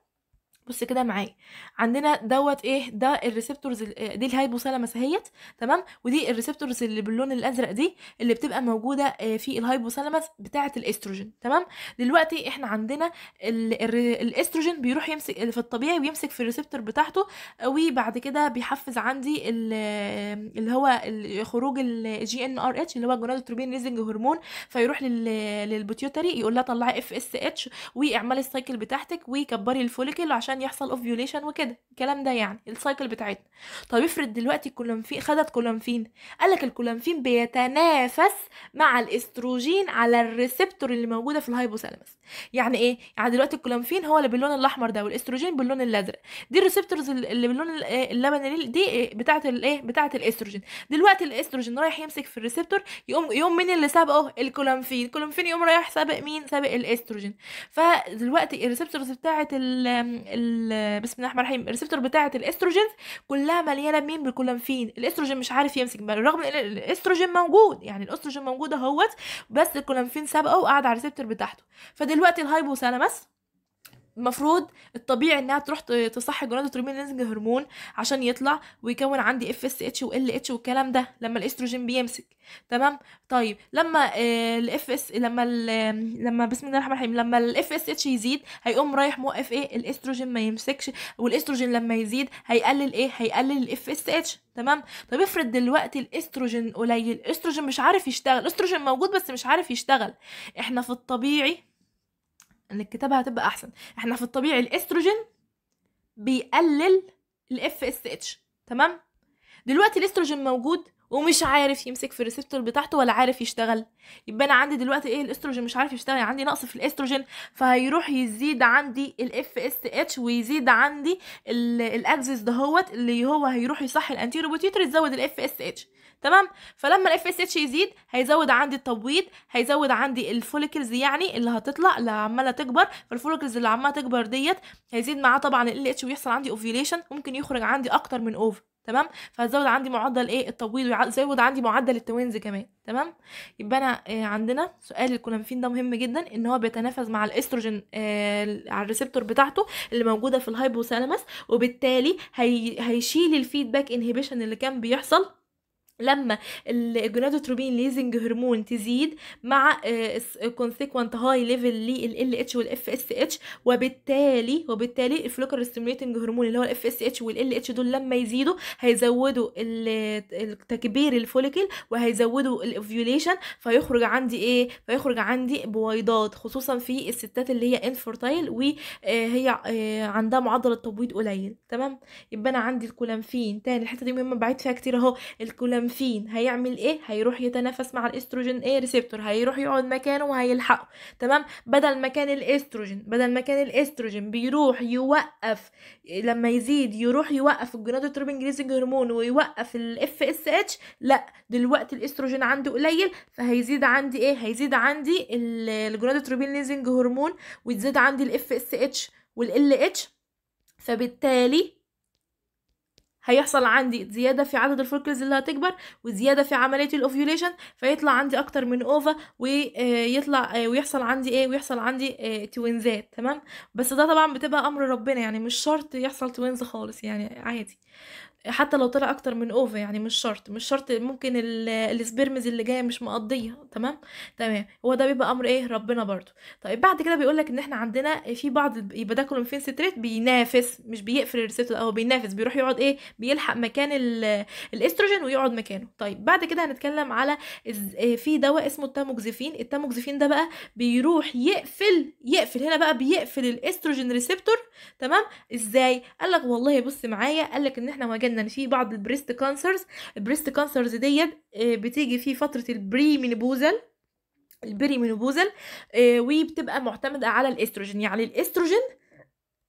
بص كده معايا عندنا دوت ايه ده الريسبتورز آه، دي الهايبوثالامس اهيت تمام ودي الريسبتورز اللي باللون الازرق دي اللي بتبقى موجوده آه، في الهايبوثالامس بتاعه الاستروجين تمام دلوقتي احنا عندنا الاستروجين بيروح يمسك في الطبيعي بيمسك في الريسبتور بتاعته وبعد كده بيحفز عندي اللي هو خروج الجي ان ار اتش اللي هو جونادوتروبين ريزنج هرمون فيروح للبوتيوتري يقول لها طلعي اف اس اتش واعملي السايكل بتاعتك وكبري الفوليكل عشان عشان يحصل اوفيوليشن وكده الكلام ده يعني السايكل بتاعتنا طب افرض دلوقتي الكولومفين خدت كولومفين لك الكولومفين بيتنافس مع الاستروجين على الريسبتور اللي موجوده في الهايبوثالامس يعني ايه يعني دلوقتي الكولومفين هو اللي باللون الاحمر ده والاستروجين باللون الازرق دي الريسبتورز اللي باللون آه، اللبني دي بتاعه الايه بتاعه الاستروجين دلوقتي الاستروجين رايح يمسك في الريسبتور يقوم يقوم مين اللي سابقه الكولومفين الكولومفين يقوم رايح سابق مين سابق الاستروجين فدلوقتي الريسبتورز بتاعه ال بسم الله الرحمن الرحيم الريسبتور بتاعه الاستروجين كلها مليانه مين بالكولامفين الاستروجين مش عارف يمسك رغم ان الاستروجين موجود يعني الاستروجين موجود اهوت بس الكولامفين سبقه وقعد على الريسبتور بتاعته فدلوقتي الهايبوثالامس المفروض الطبيعي انها تروح تصحي جرعات لينزنج هرمون عشان يطلع ويكون عندي اف اس اتش وال اتش والكلام ده لما الاستروجين بيمسك تمام طيب لما آه، الاف اس لما لما بسم الله الرحمن الرحيم لما الاف اس اتش يزيد هيقوم رايح موقف ايه الاستروجين ما يمسكش والاستروجين لما يزيد هيقلل ايه هيقلل الاف اس اتش تمام طب افرض دلوقتي الاستروجين قليل الاستروجين مش عارف يشتغل الاستروجين موجود بس مش عارف يشتغل احنا في الطبيعي ان الكتابه هتبقى احسن احنا في الطبيعي الاستروجين بيقلل الاف اس اتش تمام دلوقتي الاستروجين موجود ومش عارف يمسك في الريسبتور بتاعته ولا عارف يشتغل يبقى انا عندي دلوقتي ايه الاستروجين مش عارف يشتغل يعني عندي نقص في الاستروجين فهيروح يزيد عندي الاف اس اتش ويزيد عندي الاكسس دهوت اللي هو هيروح يصحي الانتيرو بوتيوتر يزود الاف اس اتش تمام فلما الاف اس اتش يزيد هيزود عندي التبويض هيزود عندي الفوليكلز يعني اللي هتطلع اللي عماله تكبر فالفوليكلز اللي عماله تكبر ديت هيزيد معاه طبعا ال اتش ويحصل عندي اوفيوليشن ممكن يخرج عندي اكتر من اوف تمام فهزود عندي معدل ايه التبويض ويزود عندي معدل التوينز كمان تمام يبقى انا إيه عندنا سؤال الكلامفين ده مهم جدا ان هو بيتنافس مع الاستروجين إيه على الريسبتور بتاعته اللي موجوده في الهايبوثالامس وبالتالي هي هيشيل الفيدباك انهبيشن اللي كان بيحصل لما الجونادوتروبين ليزنج هرمون تزيد مع كونسيكوانت آه، هاي ليفل لل اتش والاف اس اتش وبالتالي وبالتالي الفلوكر ستيميوليتنج هرمون اللي هو الاف اس اتش والال اتش دول لما يزيدوا هيزودوا تكبير الفوليكل وهيزودوا الاوفيوليشن فيخرج عندي ايه فيخرج عندي بويضات خصوصا في الستات اللي هي انفورتايل وهي آه، آه، عندها معدل التبويض قليل تمام يبقى انا عندي الكولامفين تاني الحته دي مهمه بعيد فيها كتير اهو الكولامفين فين هيعمل ايه هيروح يتنافس مع الاستروجين ايه ريسبتور هيروح يقعد مكانه وهيلحقه تمام بدل مكان الاستروجين بدل مكان الاستروجين بيروح يوقف لما يزيد يروح يوقف الجونادوتروبين ريليزنج هرمون ويوقف الاف اس اتش لا دلوقتي الاستروجين عنده قليل فهيزيد عندي ايه هيزيد عندي الجونادوتروبين ليزنج هرمون وتزيد عندي الاف اس اتش والال اتش فبالتالي هيحصل عندي زيادة في عدد الفولكلز اللي هتكبر وزيادة في عملية الاوفيوليشن فيطلع عندي اكتر من اوفا ويطلع آه، آه، ويحصل عندي ايه ويحصل عندي إيه توينزات تمام بس ده طبعا بتبقى امر ربنا يعني مش شرط يحصل توينز خالص يعني عادي حتى لو طلع اكتر من اوفا يعني مش شرط مش شرط ممكن السبرمز اللي جايه مش مقضيه تمام تمام هو ده بيبقى امر ايه ربنا برضو طيب بعد كده بيقول لك ان احنا عندنا في بعض يبقى ده كلومفين ستريت بينافس مش بيقفل الريسبتور او بينافس بيروح يقعد ايه بيلحق مكان الاستروجين ويقعد مكانه طيب بعد كده هنتكلم على آه، في دواء اسمه التاموكزيفين التاموكزيفين ده بقى بيروح يقفل يقفل هنا بقى بيقفل الاستروجين ريسبتور تمام ازاي قال لك والله بص معايا قال لك ان احنا واجهنا ان في بعض البريست كانسرز البريست كانسرز ديت آه، بتيجي في فتره البري مينيبوزال البري مينيبوزال آه، وبتبقى معتمده على الاستروجين يعني الاستروجين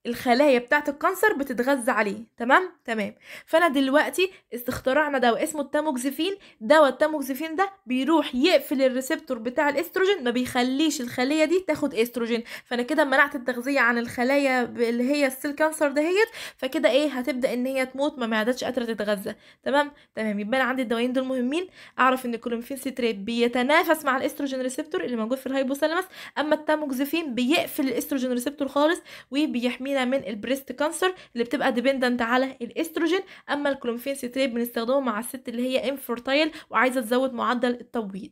الخلايا بتاعت الكانسر بتتغذى عليه تمام تمام فانا دلوقتي اخترعنا دواء اسمه التاموكزيفين دواء التاموكزيفين ده بيروح يقفل الريسبتور بتاع الاستروجين ما بيخليش الخليه دي تاخد استروجين فانا كده منعت التغذيه عن الخلايا اللي هي السيل كانسر دهيت فكده ايه هتبدا ان هي تموت ما معدتش قادره تتغذى تمام تمام يبقى انا عندي الدوايين دول مهمين اعرف ان الكلومفين سيتريت بيتنافس مع الاستروجين ريسبتور اللي موجود في الهايبوثالامس اما التاموكزيفين بيقفل الاستروجين ريسبتور خالص وبيحمي سلينا من البريست كانسر اللي بتبقى ديبندنت على الاستروجين اما الكلومفين سيتريت بنستخدمه مع الست اللي هي انفورتايل وعايزه تزود معدل التبويض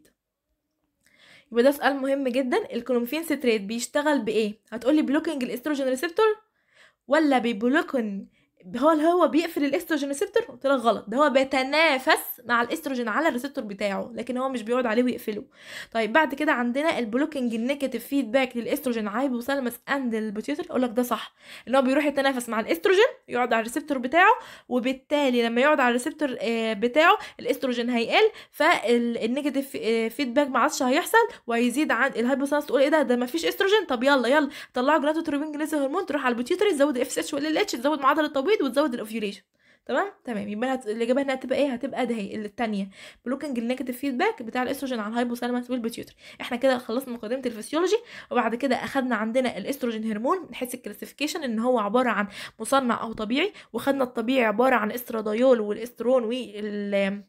يبقى ده سؤال مهم جدا الكلومفين سيتريت بيشتغل بايه هتقولي بلوكينج الاستروجين ريسبتور ولا بيبلوكن هو هو بيقفل الاستروجين ريسبتور قلت لك غلط ده هو بيتنافس مع الاستروجين على الريسبتور بتاعه لكن هو مش بيقعد عليه ويقفله طيب بعد كده عندنا البلوكينج النيجاتيف فيدباك للاستروجين هايبوثالامس اند البيتيوتري اقول لك ده صح ان هو بيروح يتنافس مع الاستروجين يقعد على الريسبتور بتاعه وبالتالي لما يقعد على الريسبتور آه، بتاعه الاستروجين هيقل فالنيجاتيف آه، فيدباك ما عادش هيحصل وهيزيد عن الهايبوثالامس تقول ايه ده ده ما فيش استروجين طب يلا يلا طلعوا جلاتوتروبين جليز هرمون تروح على البيتيوتري تزود اف اس اتش اتش تزود معدل الطويل البيض وتزود الاوفيوليشن تمام تمام يبقى هت... الاجابه هنا هتبقى ايه هتبقى ده هي الثانيه بلوكنج النيجاتيف فيدباك بتاع الاستروجين على الهايبوثالاموس والبيتيوتري احنا كده خلصنا مقدمه الفسيولوجي وبعد كده اخدنا عندنا الاستروجين هرمون من حيث الكلاسيفيكيشن ان هو عباره عن مصنع او طبيعي وخدنا الطبيعي عباره عن استرادايول والاسترون وال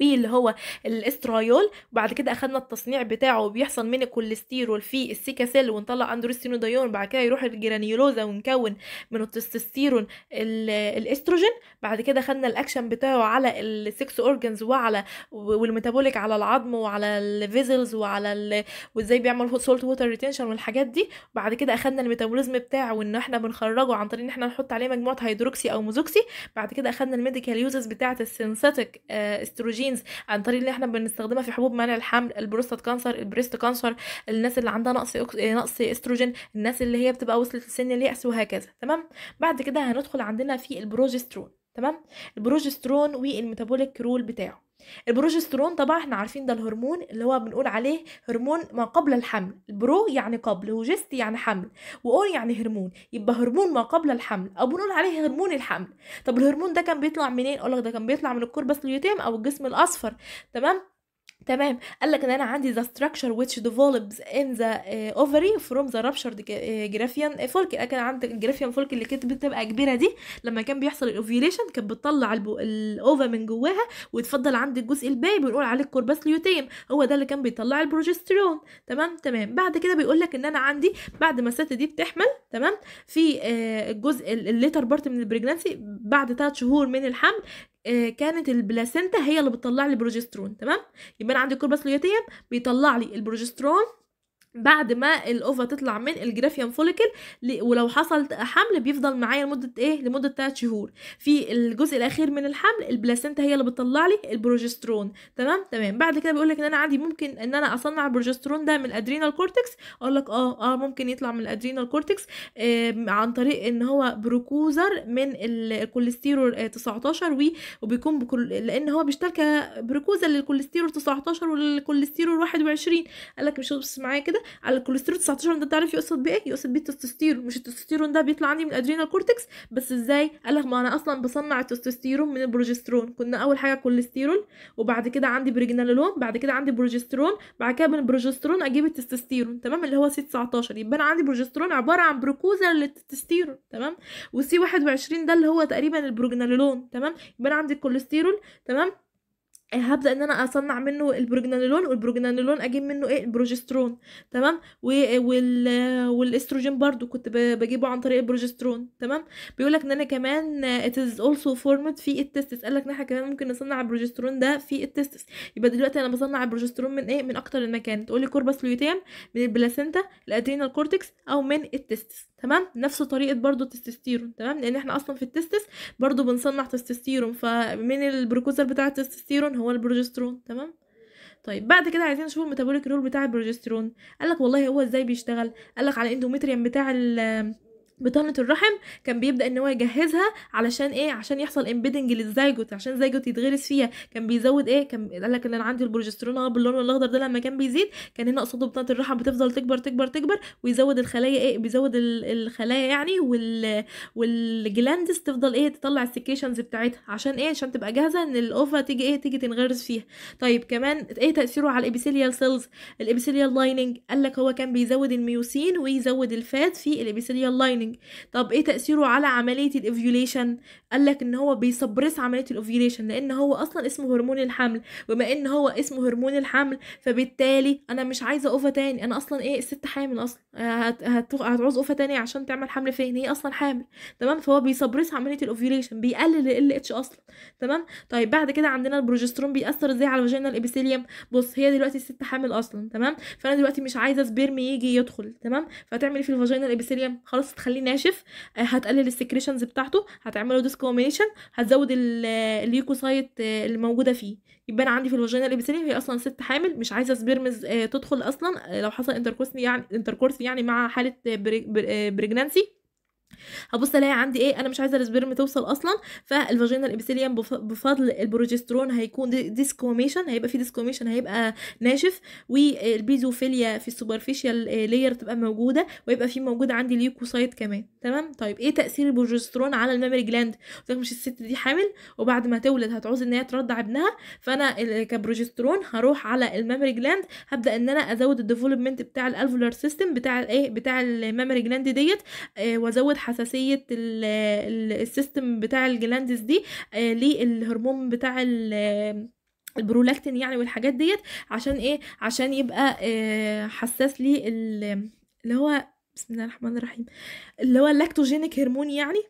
اللي هو الاسترايول وبعد كده اخدنا التصنيع بتاعه بيحصل من الكوليسترول في السيكاسيل ونطلع اندروستينودايون بعد كده يروح الجرانيولوزا ونكون من التستوستيرون الاستروجين بعد كده خدنا الاكشن بتاعه على السكس اورجنز وعلى والميتابوليك على العظم وعلى الفيزلز وعلى ال... وازاي بيعمل سولت ووتر ريتنشن والحاجات دي بعد كده اخدنا الميتابوليزم بتاعه وان احنا بنخرجه عن طريق ان احنا نحط عليه مجموعه هيدروكسي او موزوكسي بعد كده اخدنا الميديكال يوزز بتاعه السينثيتك آه، استروجين الجينز عن طريق اللي احنا بنستخدمها في حبوب منع الحمل البروستات كانسر البريست كانسر الناس اللي عندها نقص أكس... نقص استروجين الناس اللي هي بتبقى وصلت لسن اليأس وهكذا تمام بعد كده هندخل عندنا في البروجسترون تمام البروجسترون والميتابوليك رول بتاعه البروجسترون طبعا احنا عارفين ده الهرمون اللي هو بنقول عليه هرمون ما قبل الحمل البرو يعني قبل وجست يعني حمل واون يعني هرمون يبقى هرمون ما قبل الحمل او بنقول عليه هرمون الحمل طب الهرمون ده كان بيطلع منين اقول لك ده كان بيطلع من الكوربس ليوتيم او الجسم الاصفر تمام تمام قال لك ان انا عندي the structure which develops in the آه، ovary from the ruptured آه، آه، graphian follicle كان عندك الجرافيان فولك اللي كانت بتبقى كبيره دي لما كان بيحصل الاوفيوليشن كانت بتطلع الاوفا من جواها وتفضل عند الجزء الباقي بنقول عليه الكوربس ليوتيم هو ده اللي كان بيطلع البروجسترون تمام تمام بعد كده بيقول لك ان انا عندي بعد ما الست دي بتحمل تمام في الجزء الليتر بارت من البريجنانسي بعد 3 شهور من الحمل آه، كانت البلاسينتا هي اللي بتطلع لي البروجسترون تمام يبقى انا عندي كوربس لوتيوم بيطلع لي البروجسترون بعد ما الاوفا تطلع من الجرافيان فوليكل ولو حصل حمل بيفضل معايا لمده ايه لمده 3 شهور في الجزء الاخير من الحمل البلاسنتا هي اللي بتطلع لي البروجسترون تمام تمام بعد كده بيقول لك ان انا عندي ممكن ان انا اصنع البروجسترون ده من الادرينال كورتكس اقول لك اه اه ممكن يطلع من الادرينال كورتكس آه عن طريق ان هو بروكوزر من الكوليستيرول 19 آه، وبيكون بكل لان هو بيشترك بروكوزر للكوليستيرول 19 والكوليستيرول 21 قال لك مش بس معايا كده على الكوليسترول 19 ده تعرف يقصد بايه يقصد بيه التستوستيرون مش التستوستيرون ده بيطلع عندي من الادرينال كورتكس بس ازاي قال لك ما انا اصلا بصنع التستوستيرون من البروجسترون كنا اول حاجه كوليسترول وبعد كده عندي بريجنالولون بعد كده عندي بروجسترون بعد كده من البروجسترون اجيب التستوستيرون تمام اللي هو سي 19 يبقى انا عندي بروجسترون عباره عن بروكوزا للتستيرون تمام وسي 21 ده اللي هو تقريبا البروجنالولون تمام يبقى انا عندي الكوليسترول تمام هبدا ان انا اصنع منه البروجنانولون والبروجنانولون اجيب منه ايه البروجسترون تمام وال والاستروجين برضو كنت بجيبه عن طريق البروجسترون تمام بيقول لك ان انا كمان it is also formed في التستس قال لك ان احنا كمان ممكن نصنع البروجسترون ده في التستس يبقى دلوقتي انا بصنع البروجسترون من ايه من اكتر المكان تقول لي كوربس لويتام من البلاسينتا الادرينال كورتكس او من التستس تمام نفس طريقه برضو التستوستيرون تمام لان احنا اصلا في التستس برضو بنصنع تستوستيرون فمن البروكوزر بتاع التستوستيرون هو البروجسترون تمام طيب بعد كده عايزين نشوف الميتابوليك رول بتاع البروجسترون قالك والله هو ازاي بيشتغل قالك على الاندوميتريوم بتاع ال بطانة الرحم كان بيبدأ ان هو يجهزها علشان ايه عشان يحصل امبيدنج للزيجوت عشان الزيجوت يتغرس فيها كان بيزود ايه كان قال لك ان انا عندي البروجسترون اه باللون الاخضر ده لما كان بيزيد كان هنا قصده بطانة الرحم بتفضل تكبر تكبر تكبر ويزود الخلايا ايه بيزود الخلايا يعني وال والجلاندز تفضل ايه تطلع السكيشنز بتاعتها عشان ايه عشان تبقى جاهزه ان الاوفا تيجي ايه تيجي تنغرس فيها طيب كمان ايه تاثيره على الابيثيليال سيلز الابيثيليال لايننج قال لك هو كان بيزود الميوسين ويزود الفات في الابيثيليال لايننج بروجرامنج طب ايه تاثيره على عمليه الاوفيوليشن قال لك ان هو بيسبرس عمليه الاوفيوليشن لان هو اصلا اسمه هرمون الحمل وبما ان هو اسمه هرمون الحمل فبالتالي انا مش عايزه اوفا تاني انا اصلا ايه الست حامل اصلا هتعوز اوفا تاني عشان تعمل حمل فين هي اصلا حامل تمام فهو بيسبرس عمليه الاوفيوليشن بيقلل ال اتش اصلا تمام طيب بعد كده عندنا البروجسترون بيأثر ازاي على الفاجينال ابيثيليوم بص هي دلوقتي الست حامل اصلا تمام فانا دلوقتي مش عايزه سبيرم يجي يدخل تمام فهتعمل ايه في الفاجينال ابيثيليوم خلاص تخلي هتخليه ناشف آه، هتقلل السكريشنز بتاعته هتعمله ديسكوميشن هتزود الليوكوسايت آه، آه، اللي موجوده فيه يبقى انا عندي في الفاجينا الابيثيليوم هي اصلا ست حامل مش عايزه سبيرمز تدخل اصلا لو حصل انتركورس يعني انتركورس يعني مع حاله بريجنانسي هبص الاقي عندي ايه انا مش عايزه السبرم توصل اصلا فالفاجينال ابيثيليوم بفضل البروجسترون هيكون ديسكوميشن هيبقى في ديسكوميشن هيبقى ناشف والبيزوفيليا في السوبرفيشال لاير تبقى موجوده ويبقى في موجود عندي ليوكوسايت كمان تمام طيب ايه تاثير البروجسترون على الميموري جلاند قلت مش الست دي حامل وبعد ما تولد هتعوز ان هي ترضع ابنها فانا كبروجسترون هروح على الميموري جلاند هبدا ان انا ازود الديفلوبمنت بتاع الالفولار سيستم بتاع الايه بتاع الميموري جلاند ديت آه، وازود بتزود حساسية السيستم بتاع الجلاندز دي آه، للهرمون بتاع البرولاكتين يعني والحاجات ديت عشان ايه عشان يبقى آه، حساس لي اللي هو بسم الله الرحمن الرحيم اللي هو اللاكتوجينيك هرمون يعني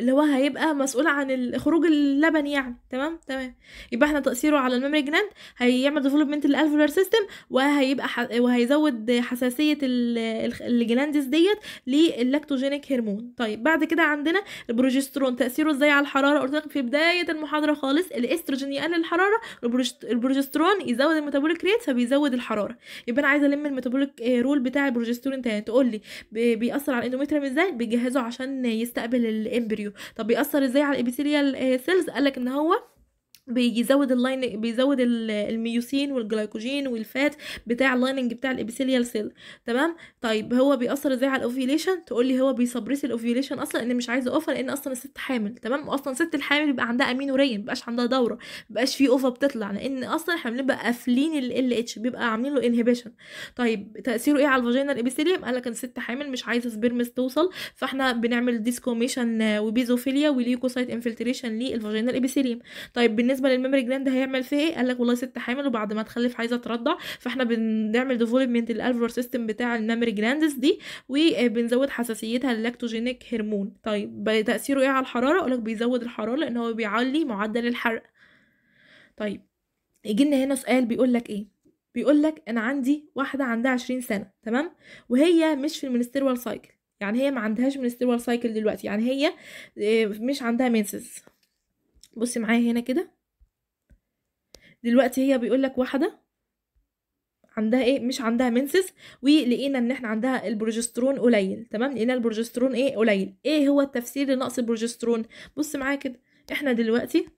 اللي هو هيبقى مسؤول عن خروج اللبن يعني تمام تمام يبقى احنا تاثيره على الميموري جلاند هيعمل ديفلوبمنت للالفولار سيستم وهيبقى ح... وهيزود حساسيه الجلاندز ديت للاكتوجينيك هرمون طيب بعد كده عندنا البروجسترون تاثيره ازاي على الحراره قلت في بدايه المحاضره خالص الاستروجين يقلل الحراره البروجسترون يزود الميتابوليك ريت فبيزود الحراره يبقى انا عايزه الم الميتابوليك آه، رول بتاع البروجسترون تاني تقول لي بيأثر على الاندوميتريوم ازاي بيجهزه عشان يستقبل الامبريو طب بيأثر ازاي على الابيثيليال سيلز آه, قالك ان هو بيزود اللاين بيزود الميوسين والجلايكوجين والفات بتاع اللايننج بتاع الابيثيليال سيل تمام طيب هو بيأثر ازاي على الاوفيوليشن تقول لي هو بيسبريس الاوفيوليشن اصلا ان مش عايزه اوفر لان اصلا الست حامل تمام واصلا الست الحامل بيبقى عندها امينوريه بيبقاش عندها دوره بيبقاش في اوفا بتطلع لان اصلا احنا بنبقى قافلين ال اتش بيبقى عاملين له انهبيشن طيب تاثيره ايه على الفاجينا الابيثيليوم قال لك الست حامل مش عايزه سبرمس توصل فاحنا بنعمل ديسكوميشن وبيزوفيليا وليكوسايت انفلتريشن للفاجينا الابيثيليوم طيب بالنسبه بالنسبه للميموري جلاند هيعمل فيها ايه قال لك والله ست حامل وبعد ما تخلف عايزه ترضع فاحنا بنعمل ديفلوبمنت الالفور سيستم بتاع الميموري جلاندز دي وبنزود حساسيتها للاكتوجينيك هرمون طيب تاثيره ايه على الحراره اقول لك بيزود الحراره لان هو بيعلي معدل الحرق طيب يجي لنا هنا سؤال بيقول لك ايه بيقول لك انا عندي واحده عندها 20 سنه تمام وهي مش في المنستيروال سايكل يعني هي ما عندهاش منستيروال سايكل دلوقتي يعني هي آه، مش عندها منسز بصي معايا هنا كده دلوقتي هي بيقول لك واحده عندها ايه مش عندها منسس ولقينا ان احنا عندها البروجسترون قليل تمام لقينا البروجسترون ايه قليل ايه هو التفسير لنقص البروجسترون بص معايا كده احنا دلوقتي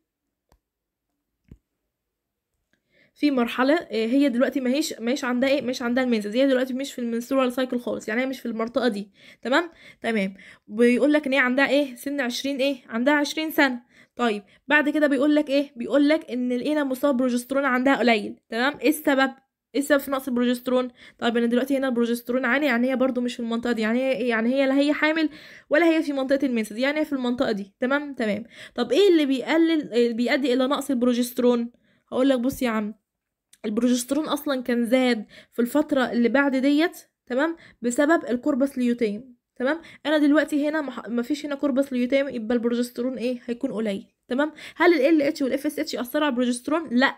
في مرحله آه، هي دلوقتي ماهيش ماهيش عندها ايه مش عندها المنسز هي دلوقتي مش في المنسترال سايكل خالص يعني هي مش في المنطقه دي تمام تمام بيقول لك ان هي عندها ايه سن 20 ايه عندها 20 سنه طيب بعد كده بيقول لك ايه بيقول لك ان لقينا إيه مستوى البروجسترون عندها قليل تمام ايه السبب ايه السبب في نقص البروجسترون طيب انا دلوقتي هنا البروجسترون عالي يعني هي برضو مش في المنطقه دي يعني هي يعني هي لا هي حامل ولا هي في منطقه المنسز يعني هي في المنطقه دي تمام تمام طب ايه اللي بيقلل آه، بيؤدي الى نقص البروجسترون هقول لك بص يا عم البروجسترون اصلا كان زاد في الفتره اللي بعد ديت تمام بسبب الكوربس ليوتين تمام انا دلوقتي هنا مفيش هنا كوربس ليوتيم يبقى البروجسترون ايه هيكون قليل تمام هل ال ال اتش والاف اس اتش ياثروا على البروجسترون لا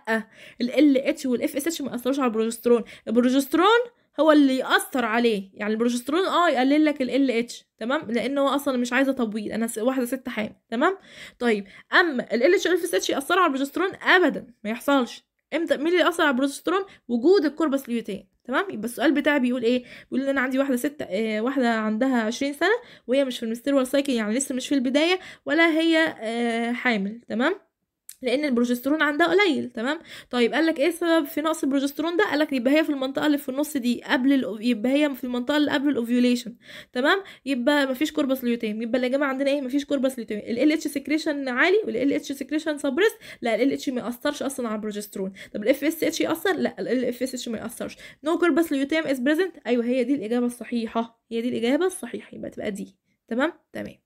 ال ال اتش والاف اس اتش ما ياثروش على البروجسترون البروجسترون هو اللي ياثر عليه يعني البروجسترون اه يقلل لك ال ال اتش تمام لان هو اصلا مش عايزه تبويض انا واحده ست حامل تمام طيب اما ال ال اتش والاف اس اتش ياثروا على البروجسترون ابدا ما يحصلش امتى مين اللي ياثر على البروجسترون وجود الكوربس ليوتين تمام يبقى السؤال بتاعي بيقول ايه بيقول ان انا عندي واحده ست إيه واحده عندها 20 سنه وهي مش في المستر سايكل يعني لسه مش في البدايه ولا هي إيه حامل تمام لان البروجسترون عندها قليل تمام طيب قال لك ايه السبب في نقص البروجسترون ده قال لك يبقى هي في المنطقه اللي في النص دي قبل الـ يبقى هي في المنطقه اللي قبل الاوفيوليشن تمام يبقى مفيش كوربس ليوتيم يبقى يا جماعه عندنا ايه مفيش كوربس ليوتيم ال اتش سكريشن عالي وال اتش سكريشن سبريس لا ال اتش ما ياثرش اصلا على البروجسترون طب الاف اس اتش ياثر لا الاف اس اتش ما ياثرش نو كوربس ليوتيم از بريزنت ايوه هي دي الاجابه الصحيحه هي دي الاجابه الصحيحه يبقى تبقى دي تمام تمام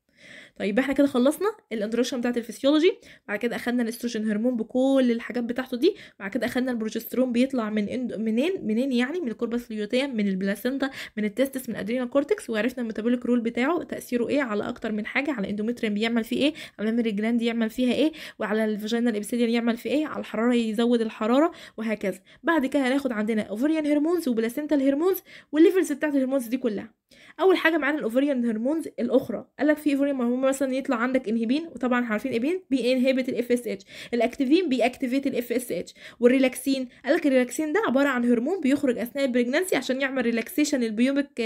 طيب احنا كده خلصنا الاندروشن بتاعت الفسيولوجي بعد كده اخدنا الاستروجين هرمون بكل الحاجات بتاعته دي بعد كده اخدنا البروجسترون بيطلع من منين منين يعني من الكوربس اليوتيا من البلاسينتا من التستس من ادرينال كورتكس وعرفنا الميتابوليك رول بتاعه تاثيره ايه على اكتر من حاجه على اندوميتريم بيعمل فيه ايه على الميمري جلاند يعمل فيها ايه وعلى الفاجينا الابسيديان يعمل فيه ايه على الحراره يزود الحراره وهكذا بعد كده هناخد عندنا اوفريان هرمونز وبلاسينتال هرمونز والليفلز بتاعت الهرمونز دي كلها اول حاجه معانا الاوفريان هرمونز الاخرى قال لك في اوفريان ممكن مثلا يطلع عندك انهبين وطبعا احنا عارفين ايه بي انهبت الاف اس اتش الاكتيفين بيأكتيفيت الاف اس اتش والريلاكسين قال لك الريلاكسين ده عباره عن هرمون بيخرج اثناء البريجنانسي عشان يعمل ريلاكسيشن البيوميك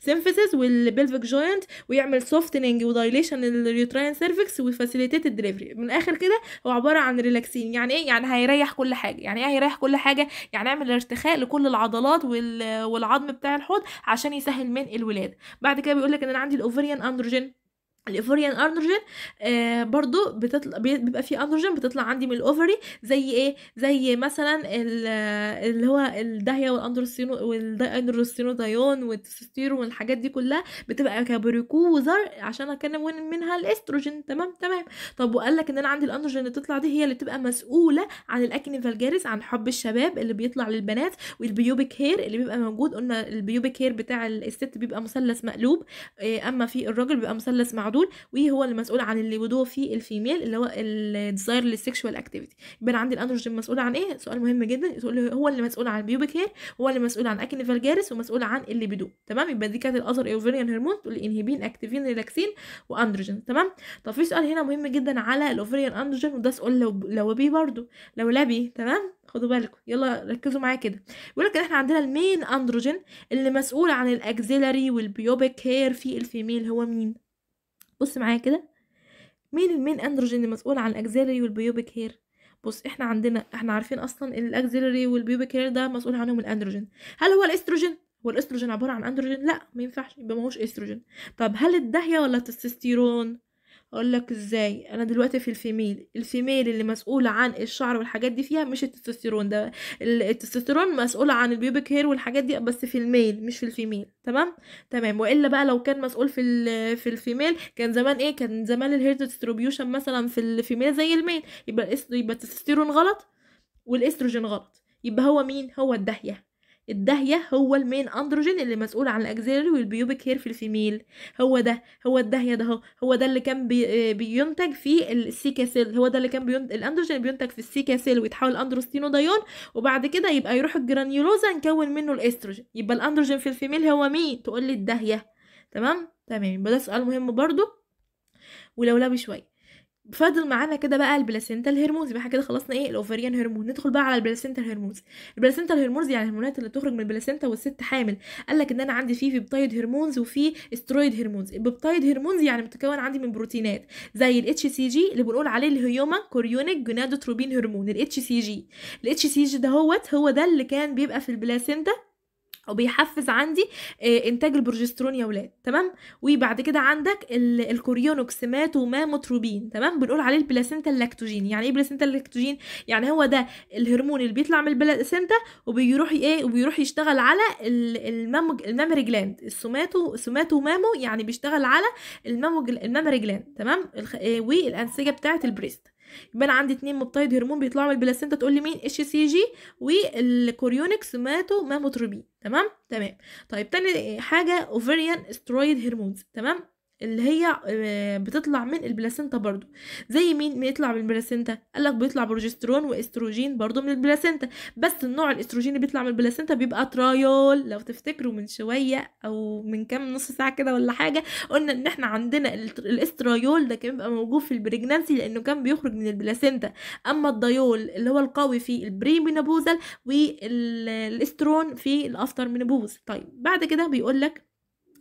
سيمفيسيس والبلفيك جوينت ويعمل سوفتنينج ودايليشن اليوتراين سيرفكس وفاسيليتيت الدليفري من الاخر كده هو عباره عن ريلاكسين يعني ايه يعني هيريح كل حاجه يعني ايه هيريح كل حاجه يعني اعمل ارتخاء لكل العضلات والعظم بتاع الحوض عشان يسهل من الولاده بعد كده بيقول لك ان انا عندي الاوفريان اندروجين الايفوريان اندروجين آه برضو بتطلع بيبقى في اندروجين بتطلع عندي من الاوفري زي ايه زي مثلا اللي هو الدهيه والاندروستينو دايون والتستيرون والحاجات دي كلها بتبقى كبريكوزر عشان اتكلم منها الاستروجين تمام تمام طب وقال لك ان انا عندي الاندروجين اللي تطلع دي هي اللي بتبقى مسؤوله عن الاكني فالجاريس عن حب الشباب اللي بيطلع للبنات والبيوبيك هير اللي بيبقى موجود قلنا البيوبيك هير بتاع الست بيبقى مثلث مقلوب آه اما في الراجل بيبقى مثلث معلوم. وايه هو المسؤول عن بدو في الفيميل اللي هو الديزاير للسكشوال اكتيفيتي يبقى انا عندي الاندروجين مسؤول عن ايه سؤال مهم جدا هو اللي مسؤول عن البيوبيك هير هو اللي مسؤول عن اكن فالجارس ومسؤول عن بدو تمام يبقى دي كانت الاذر اوفيريان هرمون والانهيبين اكتيفين ريلاكسين واندروجين تمام طب في سؤال هنا مهم جدا على الاوفيريان اندروجين وده سؤال لو لولبي برضو لبي تمام خدوا بالكم يلا ركزوا معايا كده بيقول لك احنا عندنا المين اندروجين اللي مسؤول عن الاكزيلاري والبيوبيك هير في الفيميل هو مين بص معايا كده مين المين اندروجين المسؤول عن الاكزيلري والبيوبيك هير بص احنا عندنا احنا عارفين اصلا ان الاكزيلري والبيوبيك هير ده مسؤول عنهم الاندروجين هل هو الاستروجين هو الاستروجين عباره عن اندروجين لا ما ينفعش يبقى ما هوش استروجين طب هل الدهيه ولا التستوستيرون اقول لك ازاي انا دلوقتي في الفيميل الفيميل اللي مسؤوله عن الشعر والحاجات دي فيها مش التستوستيرون ده التستوستيرون مسؤوله عن البيوبك هير والحاجات دي بس في الميل مش في الفيميل تمام تمام والا بقى لو كان مسؤول في في الفيميل كان زمان ايه كان زمان الهير ديستريبيوشن مثلا في الفيميل زي الميل يبقى يبقى التستوستيرون غلط والاستروجين غلط يبقى هو مين هو الداهيه الدهية هو المين أندروجين اللي مسؤول عن الأكزيلري والبيوبك هير في الفيميل هو ده هو الدهية ده هو هو ده اللي كان بي آه، بينتج في السيكا سيل هو ده اللي كان بينتج الأندروجين بينتج في السيكا سيل ويتحول أندروستينودايون وبعد كده يبقى يروح الجرانيولوزا نكون منه الأستروجين يبقى الأندروجين في الفيميل هو مين تقول لي الدهية تمام تمام يبقى ده سؤال مهم برضو ولولبي شوية فاضل معانا كده بقى البلاسينتا الهرمونز يبقى احنا كده خلصنا ايه الاوفريان هرمون ندخل بقى على البلاسينتا الهرمونز البلاسينتا الهرمونز يعني الهرمونات اللي بتخرج من البلاسينتا والست حامل قال لك ان انا عندي فيه بيبتايد هرمونز وفي استرويد هرمونز البيبتايد هرمونز يعني متكون عندي من بروتينات زي الاتش سي جي اللي بنقول عليه الهيوما كوريونيك جونادوتروبين هرمون الاتش سي جي الاتش سي جي دهوت هو ده اللي كان بيبقى في البلاسينتا وبيحفز عندي آه، انتاج البروجسترون يا ولاد تمام وبعد كده عندك الكوريونوكسيمات وماموتروبين تمام بنقول عليه البلاسينتا اللاكتوجين يعني ايه بلاسينتا اللاكتوجين يعني هو ده الهرمون اللي بيطلع من البلاسينتا وبيروح ايه وبيروح يشتغل على الماموري جلاند السوماتو سوماتو مامو يعني بيشتغل على الماموري جلاند تمام آه، والانسجه بتاعه البريست يبقى انا عندي اتنين مبتيض هرمون بيطلعوا من البلاسينتا تقول لي مين اتش سي جي والكوريونيك سوماتو ماموتروبين تمام تمام طيب تاني حاجه اوفريان استرويد هرمونز تمام اللي هي آه، بتطلع من البلاسينتا برضو زي مين بيطلع من البلاسينتا لك بيطلع بروجسترون واستروجين برضو من البلاسينتا بس النوع الاستروجين اللي بيطلع من البلاسينتا بيبقى ترايول لو تفتكروا من شويه او من كام نص ساعه كده ولا حاجه قلنا ان احنا عندنا الاسترايول ده كان بيبقى موجود في البريجنانسي لانه كان بيخرج من البلاسينتا اما الدايول اللي هو القوي في البري مينابوزل والاسترون في الافتر مينابوز طيب بعد كده بيقول لك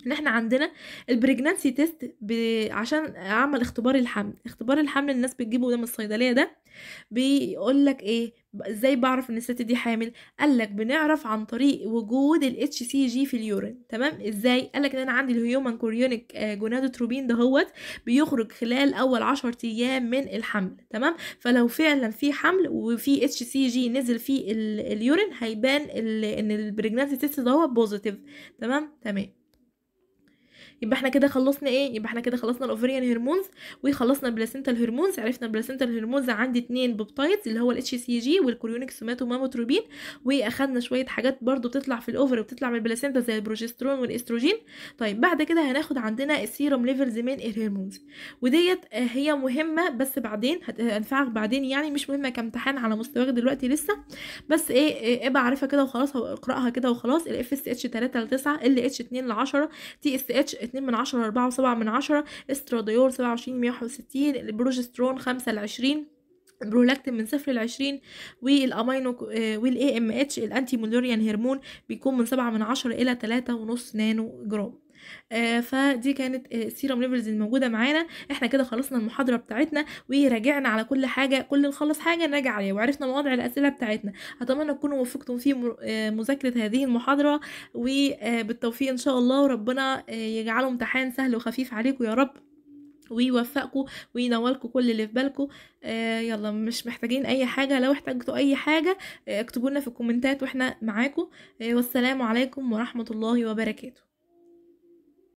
ان احنا عندنا البريجنانسي تيست ب... عشان اعمل اختبار الحمل اختبار الحمل الناس بتجيبه ده من الصيدليه ده بيقول لك ايه ازاي بعرف ان الست دي حامل قال لك بنعرف عن طريق وجود الاتش سي جي في اليورين تمام ازاي قال لك ان انا عندي الهيومن كوريونيك جونادوتروبين هوت بيخرج خلال اول 10 ايام من الحمل تمام فلو فعلا في حمل وفي اتش سي جي نزل في اليورين هيبان ان البريجنانسي تيست ده هو بوزيتيف تمام تمام يبقى احنا كده خلصنا ايه يبقى احنا كده خلصنا الاوفريان هرمونز وخلصنا البلاسنتال هرمونز عرفنا البلاسنتال هرمونز عندي اتنين بيبتايدز اللي هو الاتش سي جي والكوريونيك سوماتوماموتروبين واخدنا شويه حاجات برضو بتطلع في الاوفر وبتطلع من البلاسنتا زي البروجسترون والاستروجين طيب بعد كده هناخد عندنا السيرم ليفلز من الهرمونز وديت آه، هي مهمه بس بعدين هتنفعك بعدين يعني مش مهمه كامتحان على مستواك دلوقتي لسه بس ايه, إيه، ابقى عارفها كده وخلاص اقراها كده وخلاص الاف اس اتش 3 ل 9 ال اتش 2 ل 10 تي اس اتش اتنين من عشرة أربعة وسبعة من عشرة استراديول سبعة وعشرين مية وستين البروجسترون خمسة لعشرين برولاكتين من صفر لعشرين والامينو آه، والاي ام اتش الانتي مولوريان هرمون بيكون من سبعة من عشرة الى تلاتة ونص نانو جرام آه، فدي كانت السيرم آه، ليفلز الموجوده معانا احنا كده خلصنا المحاضره بتاعتنا وراجعنا على كل حاجه كل نخلص حاجه نراجع عليها وعرفنا مواضع الاسئله بتاعتنا اتمنى تكونوا وفقتم في آه، مذاكره هذه المحاضره وبالتوفيق ان شاء الله وربنا يجعله امتحان سهل وخفيف عليكم يا رب ويوفقكم وينولكم كل اللي في بالكم آه يلا مش محتاجين اي حاجه لو احتجتوا اي حاجه آه اكتبوا لنا في الكومنتات واحنا معاكم آه والسلام عليكم ورحمه الله وبركاته